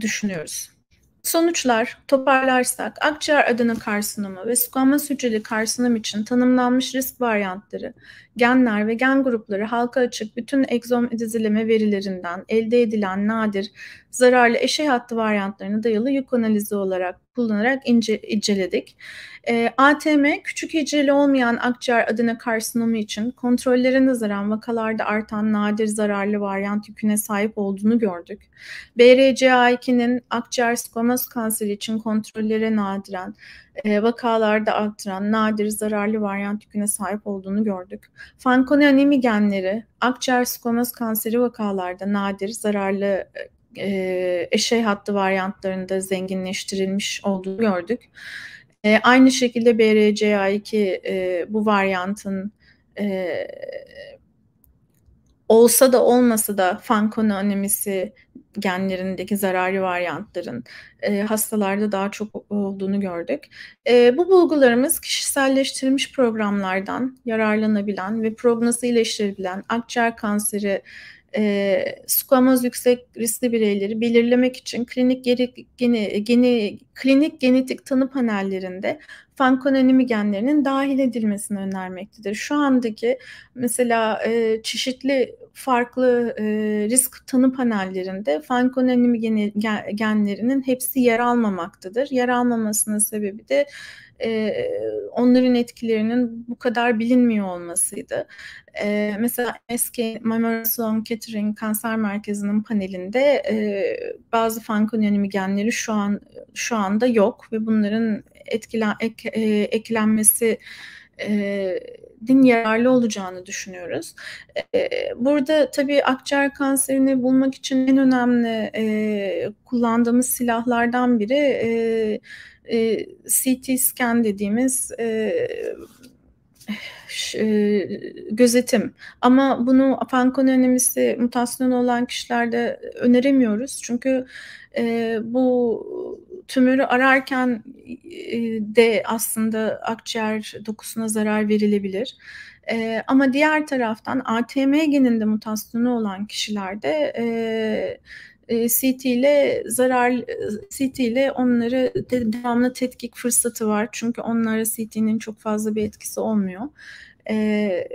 düşünüyoruz. Sonuçlar toparlarsak akciğer adını karsinomu ve squamous hücreli karsinom için tanımlanmış risk varyantları, genler ve gen grupları halka açık bütün egzom dizileme verilerinden elde edilen nadir, zararlı eşey hattı varyantlarına dayalı yük analizi olarak kullanarak ince, inceledik. E, ee, ATM küçük hücreli olmayan akciğer adenokarsinomu için kontrollere nazaran vakalarda artan nadir zararlı varyant yüküne sahip olduğunu gördük. BRCA2'nin akciğer skomaz kanseri için kontrollere nadiren e, vakalarda arttıran nadir zararlı varyant yüküne sahip olduğunu gördük. Fanconi anemi genleri akciğer skomaz kanseri vakalarda nadir zararlı e, e, eşey hattı varyantlarında zenginleştirilmiş olduğunu gördük. E, aynı şekilde BRCA2 e, bu varyantın e, olsa da olmasa da Fanconi anemisi genlerindeki zararlı varyantların e, hastalarda daha çok olduğunu gördük. E, bu bulgularımız kişiselleştirilmiş programlardan yararlanabilen ve prognozu iyileştirebilen akciğer kanseri e, squamoz yüksek riskli bireyleri belirlemek için klinik geri, geni, geni, klinik genetik tanı panellerinde fankononimi genlerinin dahil edilmesini önermektedir. Şu andaki mesela e, çeşitli farklı e, risk tanı panellerinde fankononimi gen, gen, genlerinin hepsi yer almamaktadır. Yer almamasının sebebi de e, onların etkilerinin bu kadar bilinmiyor olmasıydı. E, mesela eski Memorial Sloan Kettering Kanser Merkezi'nin panelinde e, bazı fankononimi genleri şu an şu anda yok ve bunların etkilen, ek, e, eklenmesi e, din yararlı olacağını düşünüyoruz. E, burada tabii akciğer kanserini bulmak için en önemli e, kullandığımız silahlardan biri e, e, ee, CT scan dediğimiz e, e, gözetim. Ama bunu afankon önemlisi mutasyon olan kişilerde öneremiyoruz. Çünkü e, bu tümörü ararken e, de aslında akciğer dokusuna zarar verilebilir. E, ama diğer taraftan ATM geninde mutasyonu olan kişilerde e, e, CT ile zarar e, CT ile onları de, devamlı tetkik fırsatı var. Çünkü onlara CT'nin çok fazla bir etkisi olmuyor. E,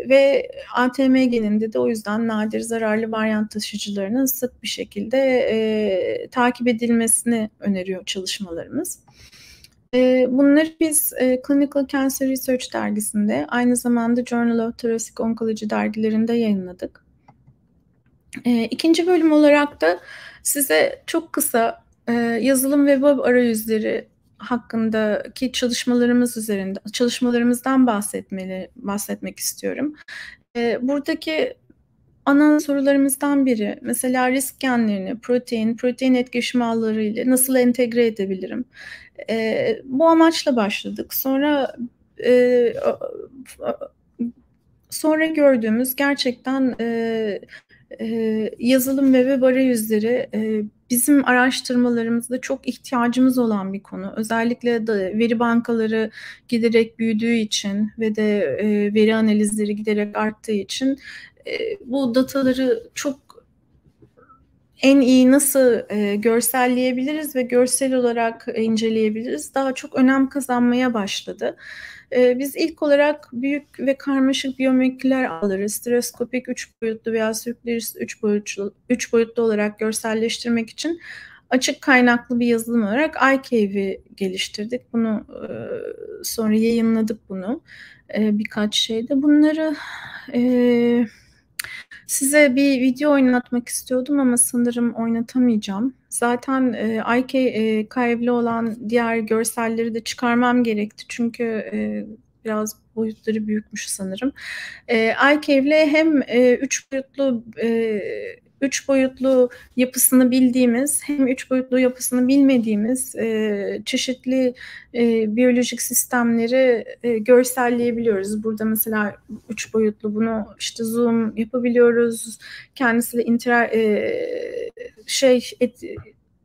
ve ATM geninde de o yüzden nadir zararlı varyant taşıcılarının sık bir şekilde e, takip edilmesini öneriyor çalışmalarımız. E, bunları biz e, Clinical Cancer Research dergisinde aynı zamanda Journal of Thoracic Oncology dergilerinde yayınladık. İkinci bölüm olarak da Size çok kısa e, yazılım ve web arayüzleri hakkındaki çalışmalarımız üzerinde çalışmalarımızdan bahsetmeli bahsetmek istiyorum. E, buradaki ana sorularımızdan biri mesela risk genlerini protein, protein etkileşim ağları ile nasıl entegre edebilirim? E, bu amaçla başladık. Sonra e, sonra gördüğümüz gerçekten e, ee, yazılım ve web arayüzleri e, bizim araştırmalarımızda çok ihtiyacımız olan bir konu. Özellikle de veri bankaları giderek büyüdüğü için ve de e, veri analizleri giderek arttığı için e, bu dataları çok en iyi nasıl e, görselleyebiliriz ve görsel olarak inceleyebiliriz daha çok önem kazanmaya başladı. E, biz ilk olarak büyük ve karmaşık biyomoleküller ağları, stereoskopik üç boyutlu veya sürükleyici üç boyutlu, üç boyutlu olarak görselleştirmek için açık kaynaklı bir yazılım olarak iCave'i geliştirdik. Bunu e, sonra yayınladık bunu e, birkaç şeyde. Bunları... E, Size bir video oynatmak istiyordum ama sanırım oynatamayacağım. Zaten e, IK e, Kayevli olan diğer görselleri de çıkarmam gerekti. Çünkü e, biraz boyutları büyükmüş sanırım. E, iCave'le hem e, üç boyutlu e, üç boyutlu yapısını bildiğimiz hem üç boyutlu yapısını bilmediğimiz e, çeşitli e, biyolojik sistemleri e, görselleyebiliyoruz. Burada mesela üç boyutlu bunu işte zoom yapabiliyoruz. Kendisiyle inter e, şey et,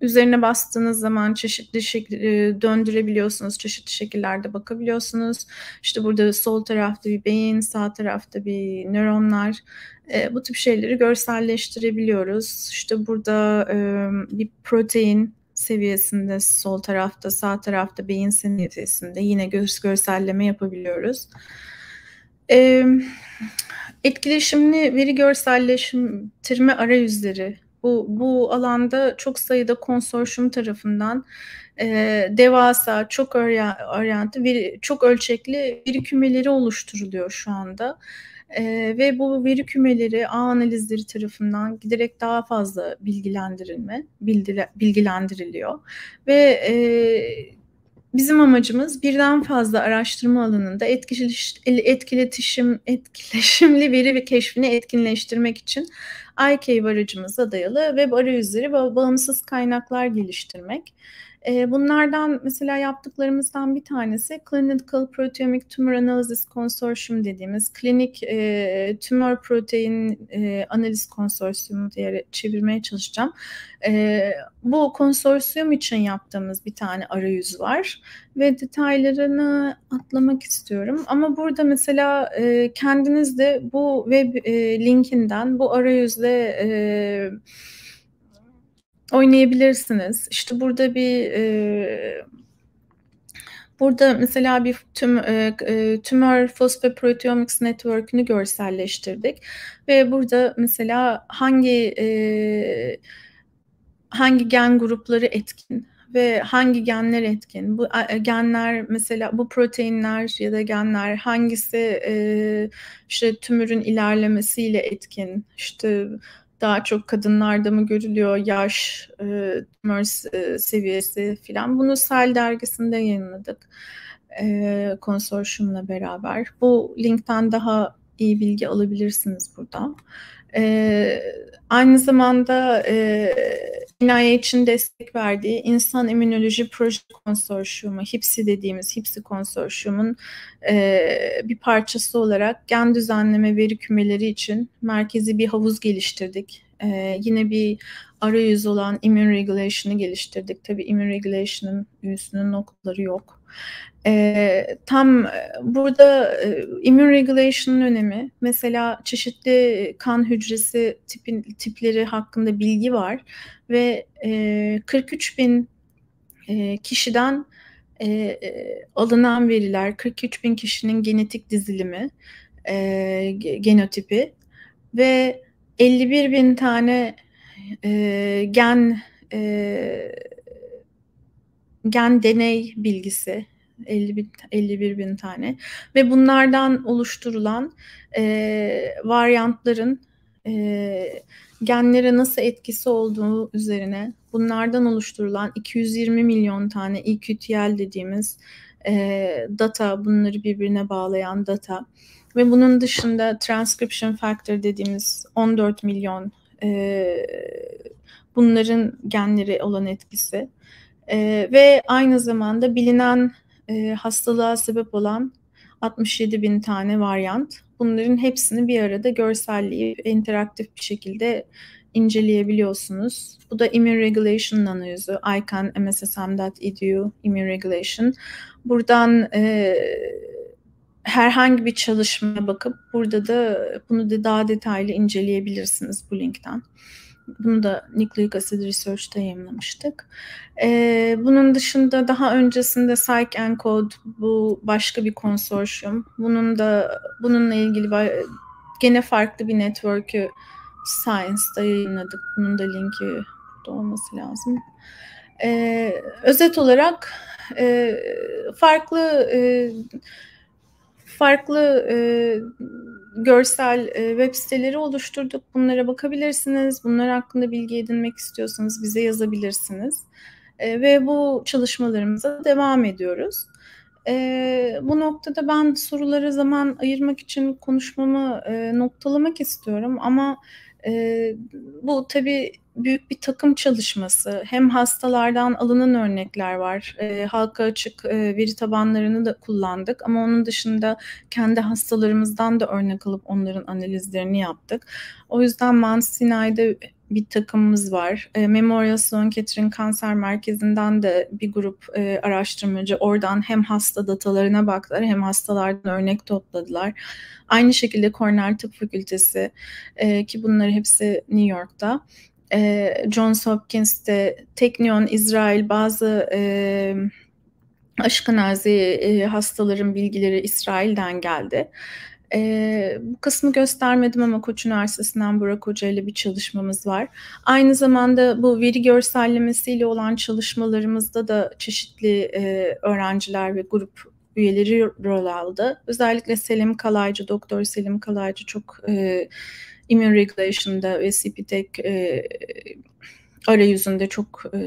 Üzerine bastığınız zaman çeşitli şekil, e, döndürebiliyorsunuz, çeşitli şekillerde bakabiliyorsunuz. İşte burada sol tarafta bir beyin, sağ tarafta bir nöronlar. E, bu tip şeyleri görselleştirebiliyoruz. İşte burada e, bir protein seviyesinde sol tarafta, sağ tarafta beyin seviyesinde yine göz görselleme yapabiliyoruz. E, etkileşimli veri görselleştirme arayüzleri bu, bu alanda çok sayıda konsorsiyum tarafından e, devasa, çok oryantı, veri, çok ölçekli veri kümeleri oluşturuluyor şu anda. E, ve bu veri kümeleri ağ analizleri tarafından giderek daha fazla bilgilendirilme, bildire, bilgilendiriliyor. Ve e, Bizim amacımız birden fazla araştırma alanında etkileş, etkiletişim, etkileşimli veri ve keşfini etkinleştirmek için iCave aracımıza dayalı web arayüzleri ve bağımsız kaynaklar geliştirmek. Ee, bunlardan mesela yaptıklarımızdan bir tanesi Clinical Proteomic Tumor Analysis Consortium dediğimiz klinik e, tümör protein e, analiz konsorsiyumu diye çevirmeye çalışacağım. E, bu konsorsiyum için yaptığımız bir tane arayüz var ve detaylarını atlamak istiyorum. Ama burada mesela e, kendiniz de bu web e, linkinden bu arayüzle şekilde e, oynayabilirsiniz. İşte burada bir e, Burada mesela bir tüm, e, tümör fosfoproteomics network'ünü görselleştirdik ve burada mesela hangi e, hangi gen grupları etkin, ve hangi genler etkin? Bu e, genler mesela bu proteinler ya da genler hangisi e, işte tümürün ilerlemesiyle etkin? İşte daha çok kadınlarda mı görülüyor yaş, e, tümör e, seviyesi filan. Bunu Sel dergisinde yayınladık e, konsorsiyumla beraber. Bu linkten daha iyi bilgi alabilirsiniz burada. E, aynı zamanda e, Binaya için destek verdiği İnsan İmmünoloji Proje Konsorsiyumu, HIPSI dediğimiz HIPSI Konsorsiyum'un e, bir parçası olarak gen düzenleme veri kümeleri için merkezi bir havuz geliştirdik. E, yine bir arayüz olan Immune Regulation'ı geliştirdik. Tabii Immune Regulation'ın üyesinin noktaları yok ee, e, tam burada e, immune regulation'ın önemi, mesela çeşitli e, kan hücresi tipi tipleri hakkında bilgi var ve e, 43 bin e, kişiden e, e alınan veriler, 43 bin kişinin genetik dizilimi, e, genotipi ve 51 bin tane e, gen e, gen deney bilgisi 50 bin, 51 bin tane ve bunlardan oluşturulan e, varyantların e, genlere nasıl etkisi olduğu üzerine bunlardan oluşturulan 220 milyon tane EQTL dediğimiz e, data bunları birbirine bağlayan data ve bunun dışında transcription factor dediğimiz 14 milyon e, bunların genleri olan etkisi e, ve aynı zamanda bilinen e, hastalığa sebep olan 67 bin tane varyant. Bunların hepsini bir arada görselleyip interaktif bir şekilde inceleyebiliyorsunuz. Bu da Immune Regulation analizi. ICANN, mssm.edu, Immune Regulation. Buradan e, herhangi bir çalışmaya bakıp burada da bunu da daha detaylı inceleyebilirsiniz bu linkten. Bunu da Nucleic Acid Research'ta yayınlamıştık. Ee, bunun dışında daha öncesinde Encode bu başka bir konsorsiyum. Bunun da bununla ilgili gene farklı bir network'ü Science'da yayınladık. Bunun da linki burada olması lazım. Ee, özet olarak e, farklı e, farklı e, görsel e, web siteleri oluşturduk. Bunlara bakabilirsiniz. Bunlar hakkında bilgi edinmek istiyorsanız bize yazabilirsiniz. E, ve bu çalışmalarımıza devam ediyoruz. E, bu noktada ben sorulara zaman ayırmak için konuşmamı e, noktalamak istiyorum ama e, bu tabii büyük bir takım çalışması hem hastalardan alınan örnekler var. E, halka açık e, veri tabanlarını da kullandık ama onun dışında kendi hastalarımızdan da örnek alıp onların analizlerini yaptık. O yüzden Mount Sinai'de bir takımımız var. E, Memorial Sloan Kettering Kanser Merkezi'nden de bir grup e, araştırmacı oradan hem hasta datalarına baktılar hem hastalardan örnek topladılar. Aynı şekilde Cornell Tıp Fakültesi e, ki bunları hepsi New York'ta e, Johns Hopkins'te, Teknion İsrail bazı e, aşkınazi e, hastaların bilgileri İsrail'den geldi. E, bu kısmı göstermedim ama Koç Üniversitesi'nden Burak Hoca ile bir çalışmamız var. Aynı zamanda bu veri görsellemesiyle olan çalışmalarımızda da çeşitli e, öğrenciler ve grup üyeleri rol aldı. Özellikle Selim Kalaycı, Doktor Selim Kalaycı çok e, immune regulation'da ve CPTEC e, e, arayüzünde çok e,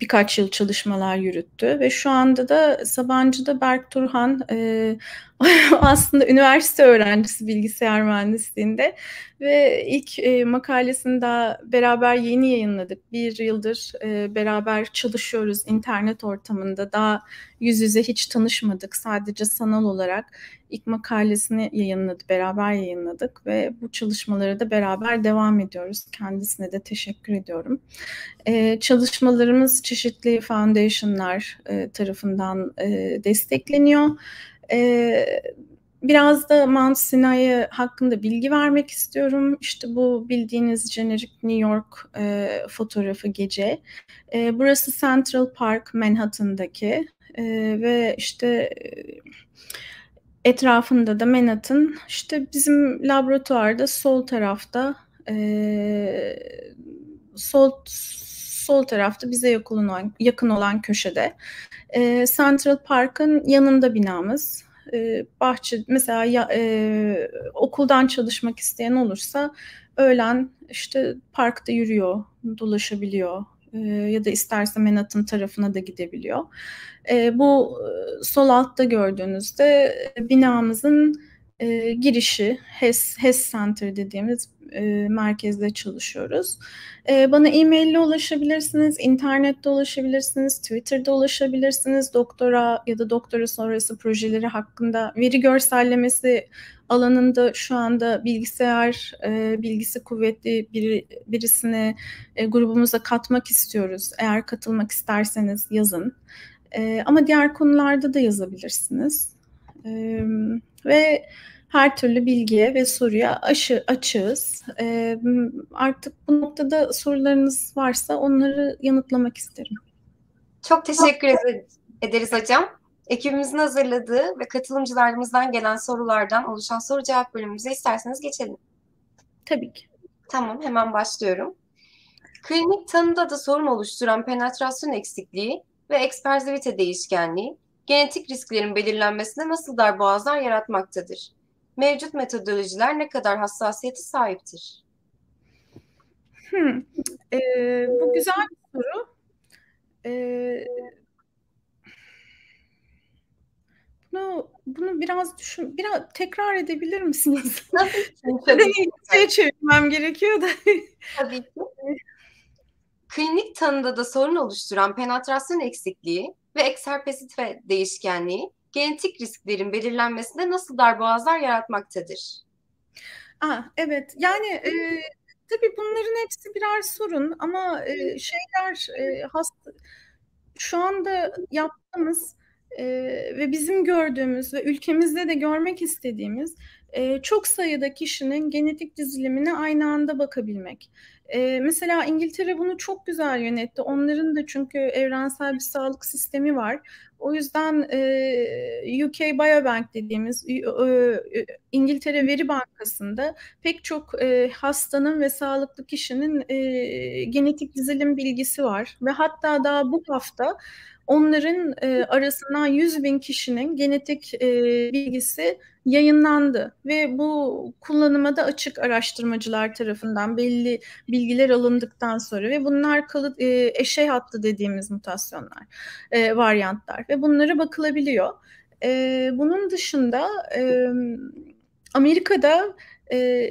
birkaç yıl çalışmalar yürüttü ve şu anda da Sabancı'da Berk Turhan e, aslında üniversite öğrencisi bilgisayar mühendisliğinde ve ilk e, makalesini daha beraber yeni yayınladık. Bir yıldır e, beraber çalışıyoruz internet ortamında. Daha yüz yüze hiç tanışmadık. Sadece sanal olarak ilk makalesini yayınladı, beraber yayınladık ve bu çalışmalara da beraber devam ediyoruz. Kendisine de teşekkür ediyorum. E, çalışmalarımız çeşitli foundationlar e, tarafından e, destekleniyor e, biraz da Mount Sinai hakkında bilgi vermek istiyorum. İşte bu bildiğiniz jenerik New York e, fotoğrafı gece. E, burası Central Park Manhattan'daki e, ve işte e, etrafında da Manhattan. İşte bizim laboratuvarda sol tarafta e, sol sol tarafta bize yakın olan, yakın olan köşede e, Central Park'ın yanında binamız. E, bahçe mesela ya, e, okuldan çalışmak isteyen olursa öğlen işte parkta yürüyor, dolaşabiliyor ee, ya da isterse Manhattan tarafına da gidebiliyor. bu e, sol altta gördüğünüzde e, binamızın ee, e, girişi HES, HES Center dediğimiz e, merkezde çalışıyoruz. E, bana e ile ulaşabilirsiniz, internette ulaşabilirsiniz, Twitter'da ulaşabilirsiniz. Doktora ya da doktora sonrası projeleri hakkında veri görsellemesi alanında şu anda bilgisayar e, bilgisi kuvvetli bir birisini e, grubumuza katmak istiyoruz. Eğer katılmak isterseniz yazın. E, ama diğer konularda da yazabilirsiniz. E, ve her türlü bilgiye ve soruya aşı, açığız. E, artık bu noktada sorularınız varsa onları yanıtlamak isterim. Çok teşekkür ederiz hocam. Ekibimizin hazırladığı ve katılımcılarımızdan gelen sorulardan oluşan soru cevap bölümümüze isterseniz geçelim. Tabii ki. Tamam hemen başlıyorum. Klinik tanıda da sorun oluşturan penetrasyon eksikliği ve eksperzivite değişkenliği genetik risklerin belirlenmesine nasıl darboğazlar yaratmaktadır? Mevcut metodolojiler ne kadar hassasiyeti sahiptir? Hmm. Ee, bu güzel bir soru. Ee, bunu bunu biraz düşün, biraz tekrar edebilir misiniz? Tabii ki. çevirmem gerekiyor da. Tabii ki. E, Klinik tanıda da sorun oluşturan penetrasyon eksikliği ve ekserpesite değişkenliği genetik risklerin belirlenmesinde nasıl darboğazlar yaratmaktadır? Aa, ah, evet yani e, tabii bunların hepsi birer sorun ama e, şeyler e, hasta, şu anda yaptığımız e, ve bizim gördüğümüz ve ülkemizde de görmek istediğimiz e, çok sayıda kişinin genetik dizilimine aynı anda bakabilmek. E, mesela İngiltere bunu çok güzel yönetti. Onların da çünkü evrensel bir sağlık sistemi var. O yüzden e, UK Biobank dediğimiz e, e, İngiltere Veri Bankası'nda pek çok e, hastanın ve sağlıklı kişinin e, genetik dizilim bilgisi var. Ve hatta daha bu hafta Onların e, arasından 100 bin kişinin genetik e, bilgisi yayınlandı ve bu kullanıma da açık araştırmacılar tarafından belli bilgiler alındıktan sonra ve bunlar kalıt, e, eşey hattı dediğimiz mutasyonlar, e, varyantlar ve bunlara bakılabiliyor. E, bunun dışında e, Amerika'da e,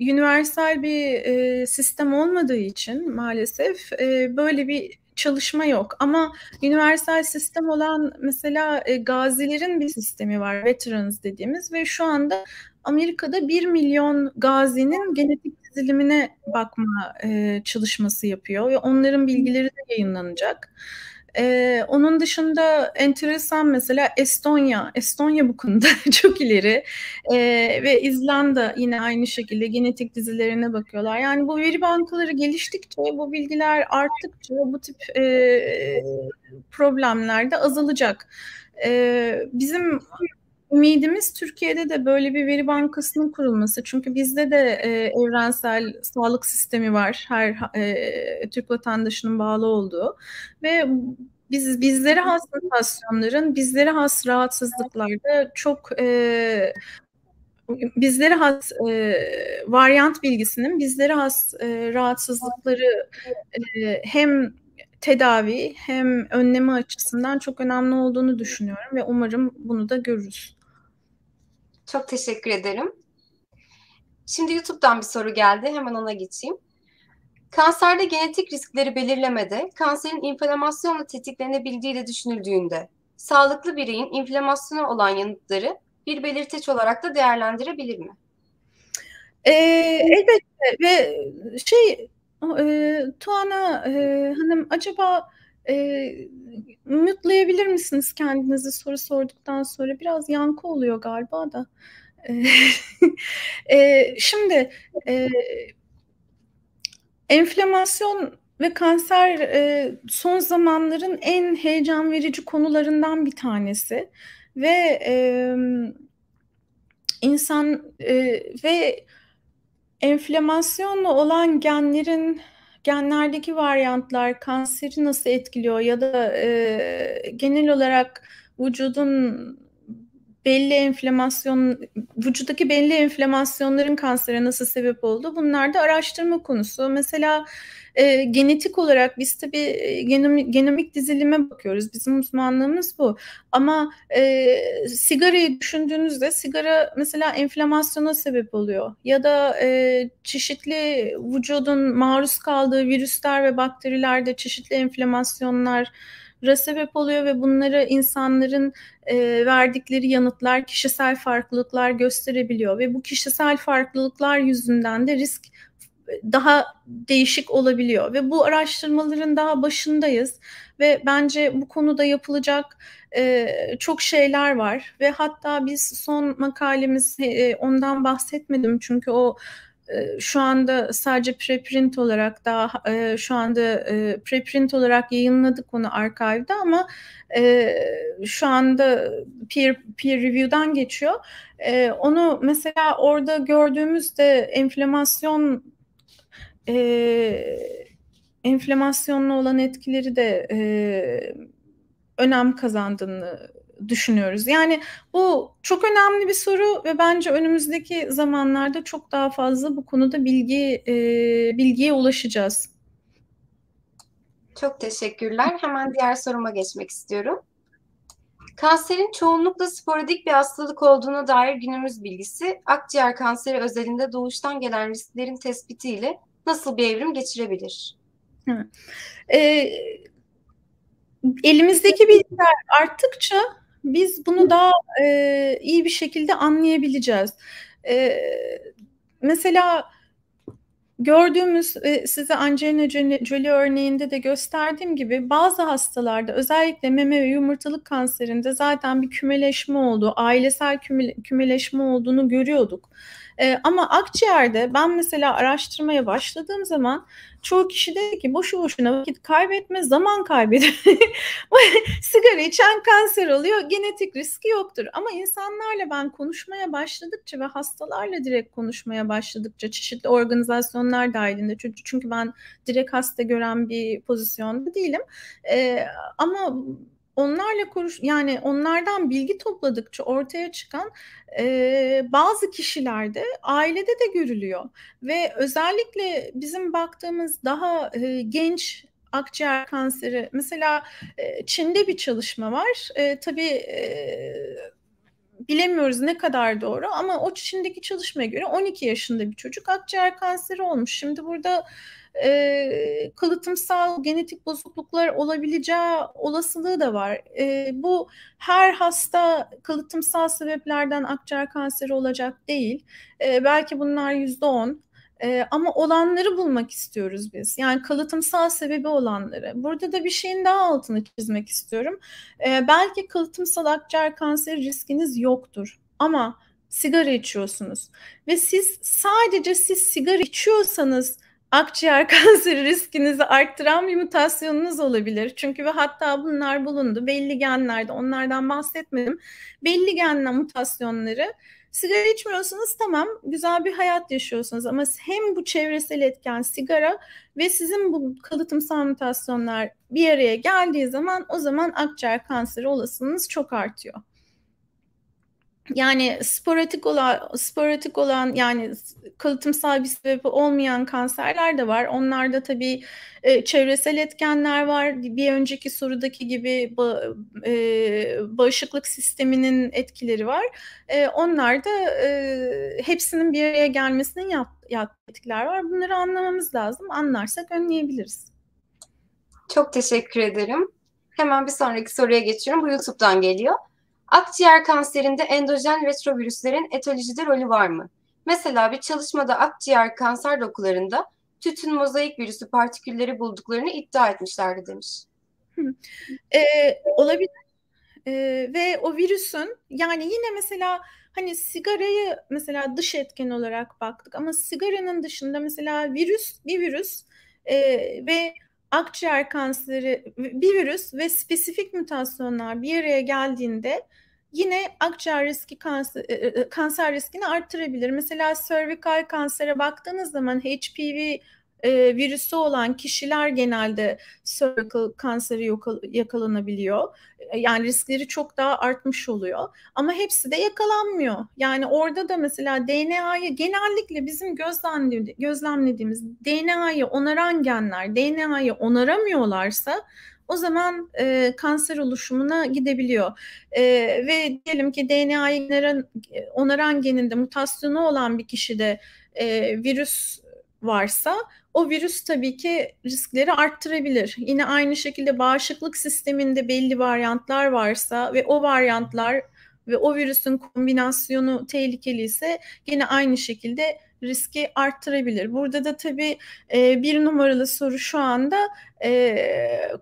universal bir e, sistem olmadığı için maalesef e, böyle bir çalışma yok. Ama universal sistem olan mesela e, gazilerin bir sistemi var. Veterans dediğimiz ve şu anda Amerika'da 1 milyon gazinin genetik dizilimine bakma e, çalışması yapıyor ve onların bilgileri de yayınlanacak. Ee, onun dışında enteresan mesela Estonya. Estonya bu konuda çok ileri. Ee, ve İzlanda yine aynı şekilde genetik dizilerine bakıyorlar. Yani bu veri bankaları geliştikçe, bu bilgiler arttıkça bu tip e, problemler de azalacak. Ee, bizim Ümidimiz Türkiye'de de böyle bir veri bankasının kurulması. Çünkü bizde de e, evrensel sağlık sistemi var. Her e, Türk vatandaşının bağlı olduğu ve biz bizlere has mutasyonların, bizlere has rahatsızlıklarda çok e, bizlere has e, varyant bilgisinin bizlere has e, rahatsızlıkları e, hem tedavi hem önleme açısından çok önemli olduğunu düşünüyorum ve umarım bunu da görürüz. Çok teşekkür ederim. Şimdi YouTube'dan bir soru geldi. Hemen ona geçeyim. Kanserde genetik riskleri belirlemede, kanserin inflamasyonla tetiklenebildiği de düşünüldüğünde, sağlıklı bireyin inflamasyona olan yanıtları bir belirteç olarak da değerlendirebilir mi? Ee, elbette ve şey e, Tuana e, Hanım acaba e, ee, mutlayabilir misiniz kendinizi soru sorduktan sonra? Biraz yankı oluyor galiba da. Ee, e, şimdi e, enflamasyon ve kanser e, son zamanların en heyecan verici konularından bir tanesi ve e, insan e, ve enflamasyonla olan genlerin genlerdeki varyantlar kanseri nasıl etkiliyor ya da e, genel olarak vücudun belli enflamasyon vücuttaki belli enflamasyonların kansere nasıl sebep oldu bunlar da araştırma konusu. Mesela e, genetik olarak biz tabii e, genom, genomik dizilime bakıyoruz. Bizim uzmanlığımız bu. Ama e, sigarayı düşündüğünüzde sigara mesela enflamasyona sebep oluyor. Ya da e, çeşitli vücudun maruz kaldığı virüsler ve bakterilerde çeşitli enflamasyonlar sebep oluyor ve bunları insanların e, verdikleri yanıtlar kişisel farklılıklar gösterebiliyor ve bu kişisel farklılıklar yüzünden de risk daha değişik olabiliyor ve bu araştırmaların daha başındayız ve bence bu konuda yapılacak e, çok şeyler var ve hatta biz son makalemiz e, ondan bahsetmedim çünkü o e, şu anda sadece preprint olarak daha e, şu anda e, preprint olarak yayınladık onu arkayvda ama şu anda peer peer review'dan geçiyor. Onu mesela orada gördüğümüzde enflamasyon e, ee, enflamasyonla olan etkileri de e, önem kazandığını düşünüyoruz. Yani bu çok önemli bir soru ve bence önümüzdeki zamanlarda çok daha fazla bu konuda bilgi e, bilgiye ulaşacağız. Çok teşekkürler. Hemen diğer soruma geçmek istiyorum. Kanserin çoğunlukla sporadik bir hastalık olduğuna dair günümüz bilgisi, akciğer kanseri özelinde doğuştan gelen risklerin tespitiyle nasıl bir evrim geçirebilir? Hı. Ee, elimizdeki bilgiler arttıkça biz bunu daha e, iyi bir şekilde anlayabileceğiz. E, mesela gördüğümüz e, size Angelina Jolie örneğinde de gösterdiğim gibi bazı hastalarda özellikle meme ve yumurtalık kanserinde zaten bir kümeleşme oldu, ailesel küme, kümeleşme olduğunu görüyorduk. E, ama akciğerde ben mesela araştırmaya başladığım zaman çoğu kişi dedi ki boşu boşuna vakit kaybetme zaman kaybeder. Sigara içen kanser oluyor genetik riski yoktur. Ama insanlarla ben konuşmaya başladıkça ve hastalarla direkt konuşmaya başladıkça çeşitli organizasyonlar dahilinde çünkü, çünkü ben direkt hasta gören bir pozisyonda değilim. E, ama onlarla konuş yani onlardan bilgi topladıkça ortaya çıkan e, bazı kişilerde ailede de görülüyor ve özellikle bizim baktığımız daha e, genç akciğer kanseri mesela e, Çin'de bir çalışma var e, tabii e, bilemiyoruz ne kadar doğru ama o şimdiki çalışmaya göre 12 yaşında bir çocuk akciğer kanseri olmuş. Şimdi burada e, kalıtımsal genetik bozukluklar olabileceği olasılığı da var. E, bu her hasta kalıtımsal sebeplerden akciğer kanseri olacak değil. E, belki bunlar yüzde on e, ama olanları bulmak istiyoruz biz. Yani kalıtımsal sebebi olanları. Burada da bir şeyin daha altını çizmek istiyorum. E, belki kalıtımsal akciğer kanseri riskiniz yoktur. Ama sigara içiyorsunuz. Ve siz sadece siz sigara içiyorsanız akciğer kanseri riskinizi arttıran bir mutasyonunuz olabilir. Çünkü ve hatta bunlar bulundu. Belli genlerde onlardan bahsetmedim. Belli genle mutasyonları Sigara içmiyorsanız tamam güzel bir hayat yaşıyorsunuz ama hem bu çevresel etken sigara ve sizin bu kalıtımsal mutasyonlar bir araya geldiği zaman o zaman akciğer kanseri olasılığınız çok artıyor yani sporatik olan sporatik olan yani kalıtımsal bir sebebi olmayan kanserler de var. Onlarda tabii e, çevresel etkenler var. Bir önceki sorudaki gibi ba, e, bağışıklık sisteminin etkileri var. E, onlar da e, hepsinin bir araya gelmesinin yattığı etkiler var. Bunları anlamamız lazım. Anlarsak önleyebiliriz. Çok teşekkür ederim. Hemen bir sonraki soruya geçiyorum. Bu YouTube'dan geliyor. Akciğer kanserinde endojen retrovirüslerin etolojide rolü var mı? Mesela bir çalışmada akciğer kanser dokularında tütün mozaik virüsü partikülleri bulduklarını iddia etmişlerdi demiş. Ee, olabilir. Ee, ve o virüsün yani yine mesela hani sigarayı mesela dış etken olarak baktık ama sigaranın dışında mesela virüs bir virüs e, ve akciğer kanseri bir virüs ve spesifik mutasyonlar bir araya geldiğinde yine akciğer riski kanser, e, e, e, kanser riskini arttırabilir. Mesela servikal kansere baktığınız zaman HPV virüsü olan kişiler genelde cervical kanseri yakalanabiliyor. Yani riskleri çok daha artmış oluyor. Ama hepsi de yakalanmıyor. Yani orada da mesela DNA'yı genellikle bizim gözlemlediğimiz DNA'yı onaran genler DNA'yı onaramıyorlarsa o zaman e, kanser oluşumuna gidebiliyor. E, ve diyelim ki DNA'yı onaran, geninde mutasyonu olan bir kişide e, virüs varsa o virüs tabii ki riskleri arttırabilir. Yine aynı şekilde bağışıklık sisteminde belli varyantlar varsa ve o varyantlar ve o virüsün kombinasyonu tehlikeli ise, yine aynı şekilde riski arttırabilir. Burada da tabii e, bir numaralı soru şu anda e,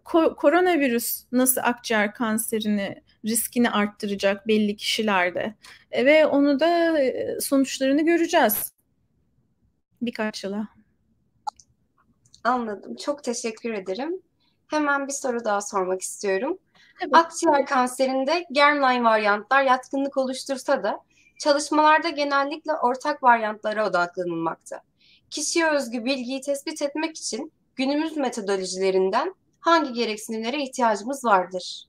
ko- koronavirüs nasıl akciğer kanserini riskini arttıracak belli kişilerde e, ve onu da e, sonuçlarını göreceğiz birkaç yıla. Anladım. Çok teşekkür ederim. Hemen bir soru daha sormak istiyorum. Tabii. Akciğer kanserinde germline varyantlar yatkınlık oluştursa da Çalışmalarda genellikle ortak varyantlara odaklanılmakta. Kişiye özgü bilgiyi tespit etmek için günümüz metodolojilerinden hangi gereksinimlere ihtiyacımız vardır?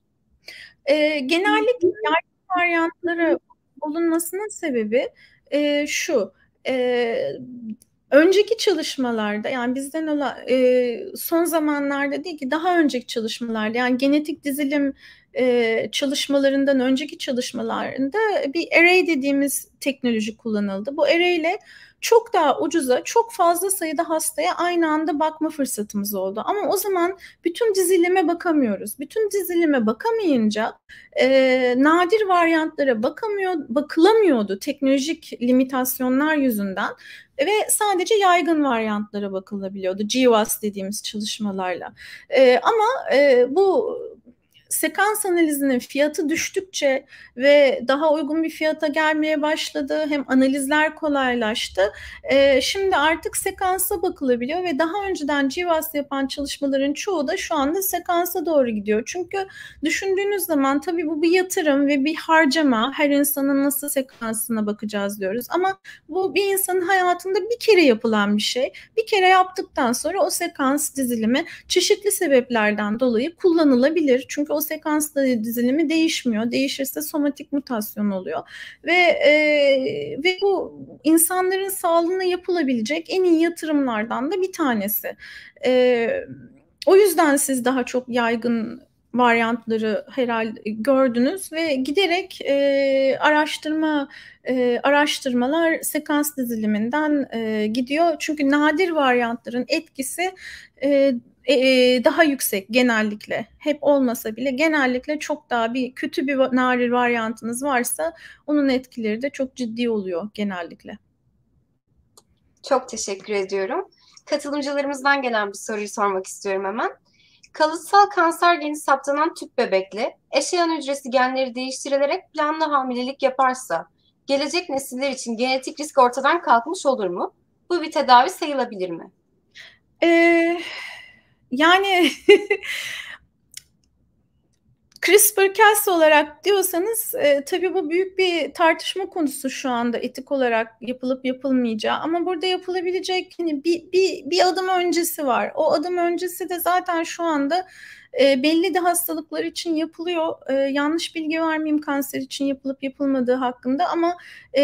Ee, genellikle yargı varyantları bulunmasının sebebi e, şu. E, önceki çalışmalarda yani bizden olan e, son zamanlarda değil ki daha önceki çalışmalarda yani genetik dizilim e, çalışmalarından önceki çalışmalarında bir array dediğimiz teknoloji kullanıldı. Bu array ile çok daha ucuza, çok fazla sayıda hastaya aynı anda bakma fırsatımız oldu. Ama o zaman bütün dizilime bakamıyoruz. Bütün dizilime bakamayınca e, nadir varyantlara bakamıyor, bakılamıyordu teknolojik limitasyonlar yüzünden ve sadece yaygın varyantlara bakılabiliyordu. GWAS dediğimiz çalışmalarla. E, ama e, bu sekans analizinin fiyatı düştükçe ve daha uygun bir fiyata gelmeye başladı. Hem analizler kolaylaştı. E, şimdi artık sekansa bakılabiliyor ve daha önceden CIVAS yapan çalışmaların çoğu da şu anda sekansa doğru gidiyor. Çünkü düşündüğünüz zaman tabii bu bir yatırım ve bir harcama. Her insanın nasıl sekansına bakacağız diyoruz. Ama bu bir insanın hayatında bir kere yapılan bir şey. Bir kere yaptıktan sonra o sekans dizilimi çeşitli sebeplerden dolayı kullanılabilir. Çünkü o o sekans dizilimi değişmiyor. Değişirse somatik mutasyon oluyor. Ve e, ve bu insanların sağlığına yapılabilecek en iyi yatırımlardan da bir tanesi. E, o yüzden siz daha çok yaygın varyantları herhalde gördünüz ve giderek e, araştırma e, araştırmalar sekans diziliminden e, gidiyor. Çünkü nadir varyantların etkisi e, e, e, daha yüksek genellikle. Hep olmasa bile genellikle çok daha bir kötü bir narir varyantınız varsa onun etkileri de çok ciddi oluyor genellikle. Çok teşekkür ediyorum. Katılımcılarımızdan gelen bir soruyu sormak istiyorum hemen. Kalıtsal kanser geni saptanan tüp bebekli, eşeyan hücresi genleri değiştirilerek planlı hamilelik yaparsa, gelecek nesiller için genetik risk ortadan kalkmış olur mu? Bu bir tedavi sayılabilir mi? Eee yani CRISPR-Cas olarak diyorsanız e, tabii bu büyük bir tartışma konusu şu anda etik olarak yapılıp yapılmayacağı ama burada yapılabilecek hani bir, bir, bir adım öncesi var. O adım öncesi de zaten şu anda e, belli de hastalıklar için yapılıyor. E, yanlış bilgi vermeyeyim kanser için yapılıp yapılmadığı hakkında ama e,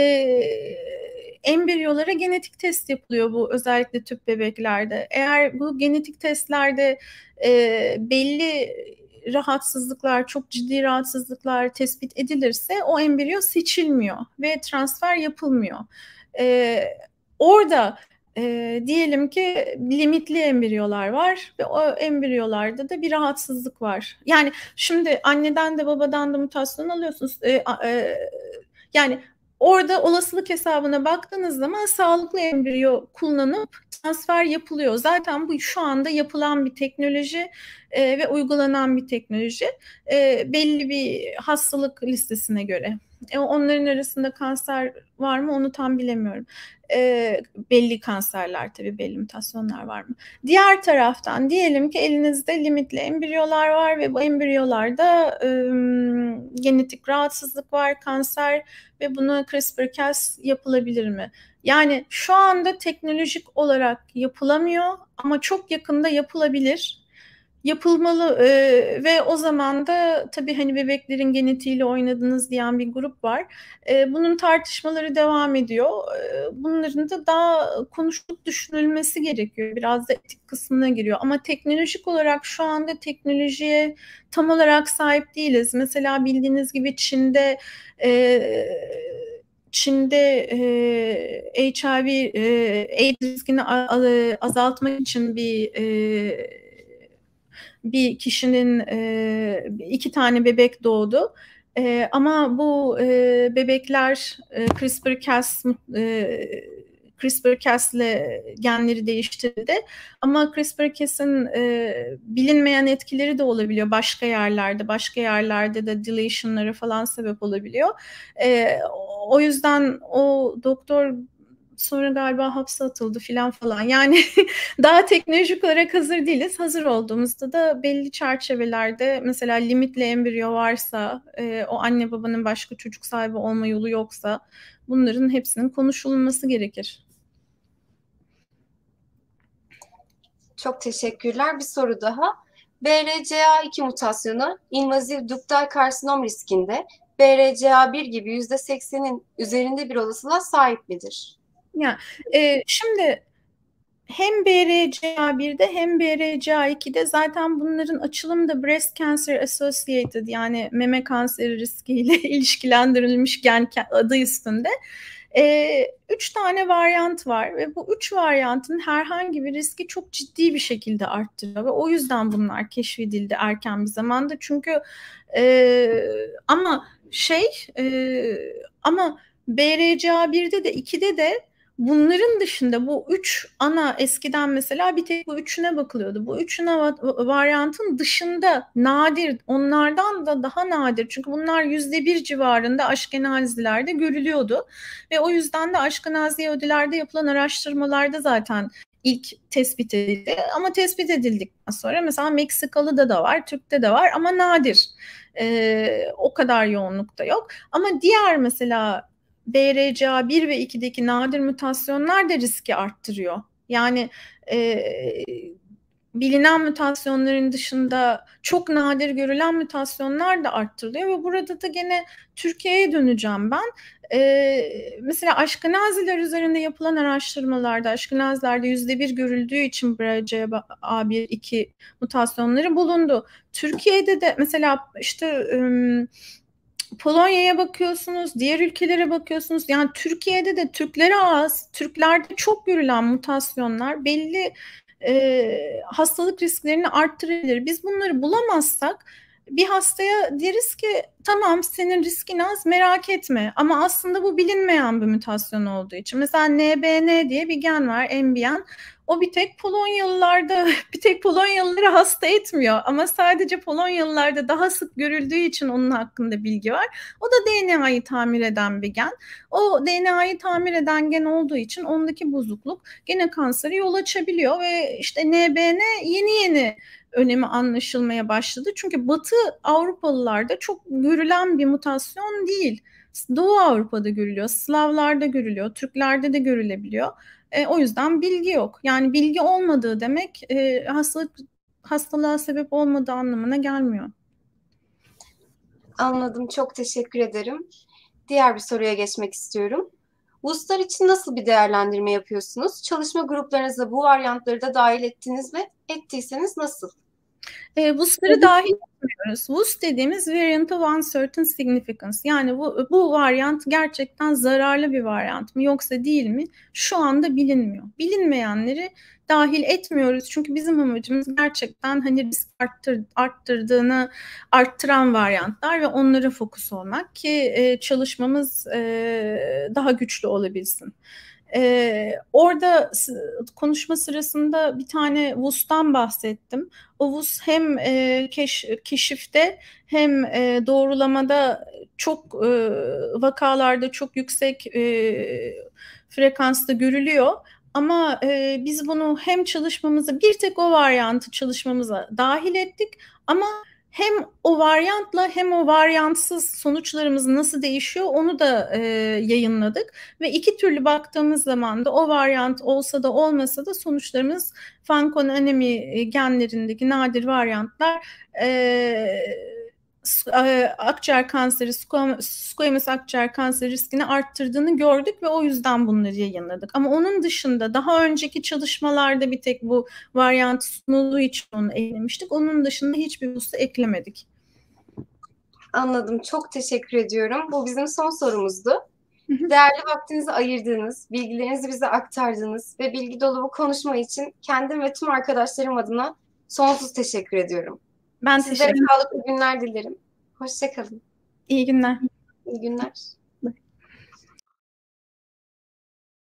embriyolara genetik test yapılıyor bu özellikle tüp bebeklerde. Eğer bu genetik testlerde e, belli rahatsızlıklar, çok ciddi rahatsızlıklar tespit edilirse o embriyo seçilmiyor ve transfer yapılmıyor. E, orada e, diyelim ki limitli embriyolar var ve o embriyolarda da bir rahatsızlık var. Yani şimdi anneden de babadan da mutasyon alıyorsunuz. E, e, yani orada olasılık hesabına baktığınız zaman sağlıklı embriyo kullanıp transfer yapılıyor. Zaten bu şu anda yapılan bir teknoloji e, ve uygulanan bir teknoloji e, belli bir hastalık listesine göre. E, onların arasında kanser var mı onu tam bilemiyorum. E, belli kanserler tabii belli mutasyonlar var mı? Diğer taraftan diyelim ki elinizde limitli embriyolar var ve bu embriyolarda e, genetik rahatsızlık var, kanser ve buna CRISPR-Cas yapılabilir mi? Yani şu anda teknolojik olarak yapılamıyor ama çok yakında yapılabilir yapılmalı e, ve o zaman da tabii hani bebeklerin genetiğiyle oynadınız diyen bir grup var. E, bunun tartışmaları devam ediyor. E, bunların da daha konuşulup düşünülmesi gerekiyor. Biraz da etik kısmına giriyor. Ama teknolojik olarak şu anda teknolojiye tam olarak sahip değiliz. Mesela bildiğiniz gibi Çin'de e, Çin'de e, HIV e, AIDS riskini azaltmak için bir e, bir kişinin e, iki tane bebek doğdu. E, ama bu e, bebekler e, CRISPR-Cas e, crispr ile genleri değiştirdi. Ama CRISPR-Cas'in e, bilinmeyen etkileri de olabiliyor başka yerlerde. Başka yerlerde de deletionları falan sebep olabiliyor. E, o yüzden o doktor sonra galiba hapse atıldı filan falan. Yani daha teknolojik olarak hazır değiliz. Hazır olduğumuzda da belli çerçevelerde mesela limitli embriyo varsa, e, o anne babanın başka çocuk sahibi olma yolu yoksa bunların hepsinin konuşulması gerekir. Çok teşekkürler. Bir soru daha. BRCA2 mutasyonu invaziv duktal karsinom riskinde BRCA1 gibi %80'in üzerinde bir olasılığa sahip midir? Yani, e, şimdi hem BRCA1'de hem BRCA2'de zaten bunların açılımı da breast cancer associated yani meme kanseri riskiyle ilişkilendirilmiş gen adı üstünde. E, üç tane varyant var ve bu üç varyantın herhangi bir riski çok ciddi bir şekilde arttırıyor ve o yüzden bunlar keşfedildi erken bir zamanda çünkü e, ama şey e, ama BRCA1'de de 2'de de Bunların dışında bu üç ana eskiden mesela bir tek bu üçüne bakılıyordu. Bu üçüne varyantın dışında nadir, onlardan da daha nadir. Çünkü bunlar yüzde bir civarında aşkenazilerde görülüyordu. Ve o yüzden de aşkenazi Yahudilerde yapılan araştırmalarda zaten ilk tespit edildi. Ama tespit edildikten sonra mesela Meksikalı da da var, Türk'te de var ama nadir. Ee, o kadar yoğunlukta yok. Ama diğer mesela BRCA1 ve 2'deki nadir mutasyonlar da riski arttırıyor. Yani e, bilinen mutasyonların dışında çok nadir görülen mutasyonlar da arttırılıyor ve burada da gene Türkiye'ye döneceğim ben. Ee, mesela aşkınaziler üzerinde yapılan araştırmalarda aşkınazilerde yüzde bir görüldüğü için BRCA1-2 mutasyonları bulundu. Türkiye'de de mesela işte ım, Polonya'ya bakıyorsunuz, diğer ülkelere bakıyorsunuz. Yani Türkiye'de de Türklere az, Türklerde çok görülen mutasyonlar belli e, hastalık risklerini arttırabilir. Biz bunları bulamazsak bir hastaya deriz ki tamam senin riskin az merak etme ama aslında bu bilinmeyen bir mutasyon olduğu için. Mesela NBN diye bir gen var, NBN o bir tek Polonyalılarda bir tek Polonyalıları hasta etmiyor ama sadece Polonyalılarda daha sık görüldüğü için onun hakkında bilgi var. O da DNA'yı tamir eden bir gen. O DNA'yı tamir eden gen olduğu için ondaki bozukluk gene kanseri yol açabiliyor ve işte NBN yeni yeni önemi anlaşılmaya başladı. Çünkü Batı Avrupalılarda çok görülen bir mutasyon değil. Doğu Avrupa'da görülüyor, Slavlarda görülüyor, Türklerde de görülebiliyor. E, o yüzden bilgi yok. Yani bilgi olmadığı demek e, hastalık hastalığa sebep olmadığı anlamına gelmiyor. Anladım. Çok teşekkür ederim. Diğer bir soruya geçmek istiyorum. Vuslar için nasıl bir değerlendirme yapıyorsunuz? Çalışma gruplarınıza bu varyantları da dahil ettiniz mi? Ettiyseniz nasıl? E, bu dahil etmiyoruz. WUS dediğimiz Variant of Uncertain Significance. Yani bu, bu varyant gerçekten zararlı bir varyant mı yoksa değil mi şu anda bilinmiyor. Bilinmeyenleri dahil etmiyoruz. Çünkü bizim amacımız gerçekten hani risk arttır, arttırdığını arttıran varyantlar ve onlara fokus olmak ki e, çalışmamız e, daha güçlü olabilsin. Ee, orada konuşma sırasında bir tane VUS'tan bahsettim. O VUS hem e, keş, keşifte hem e, doğrulamada çok e, vakalarda çok yüksek e, frekansta görülüyor. Ama e, biz bunu hem çalışmamızı bir tek o varyantı çalışmamıza dahil ettik ama hem o varyantla hem o varyantsız sonuçlarımız nasıl değişiyor onu da e, yayınladık ve iki türlü baktığımız zaman da o varyant olsa da olmasa da sonuçlarımız fankon anemi e, genlerindeki nadir varyantlar e, e, akciğer kanseri, squamous akciğer kanseri riskini arttırdığını gördük ve o yüzden bunları yayınladık. Ama onun dışında daha önceki çalışmalarda bir tek bu varyant sunulduğu için onu eklemiştik. Onun dışında hiçbir busta eklemedik. Anladım. Çok teşekkür ediyorum. Bu bizim son sorumuzdu. Değerli vaktinizi ayırdınız, bilgilerinizi bize aktardınız ve bilgi dolu bu konuşma için kendim ve tüm arkadaşlarım adına sonsuz teşekkür ediyorum. Ben Sizlere teşekkür ederim. sağlıklı günler dilerim. Hoşçakalın. İyi günler. İyi günler.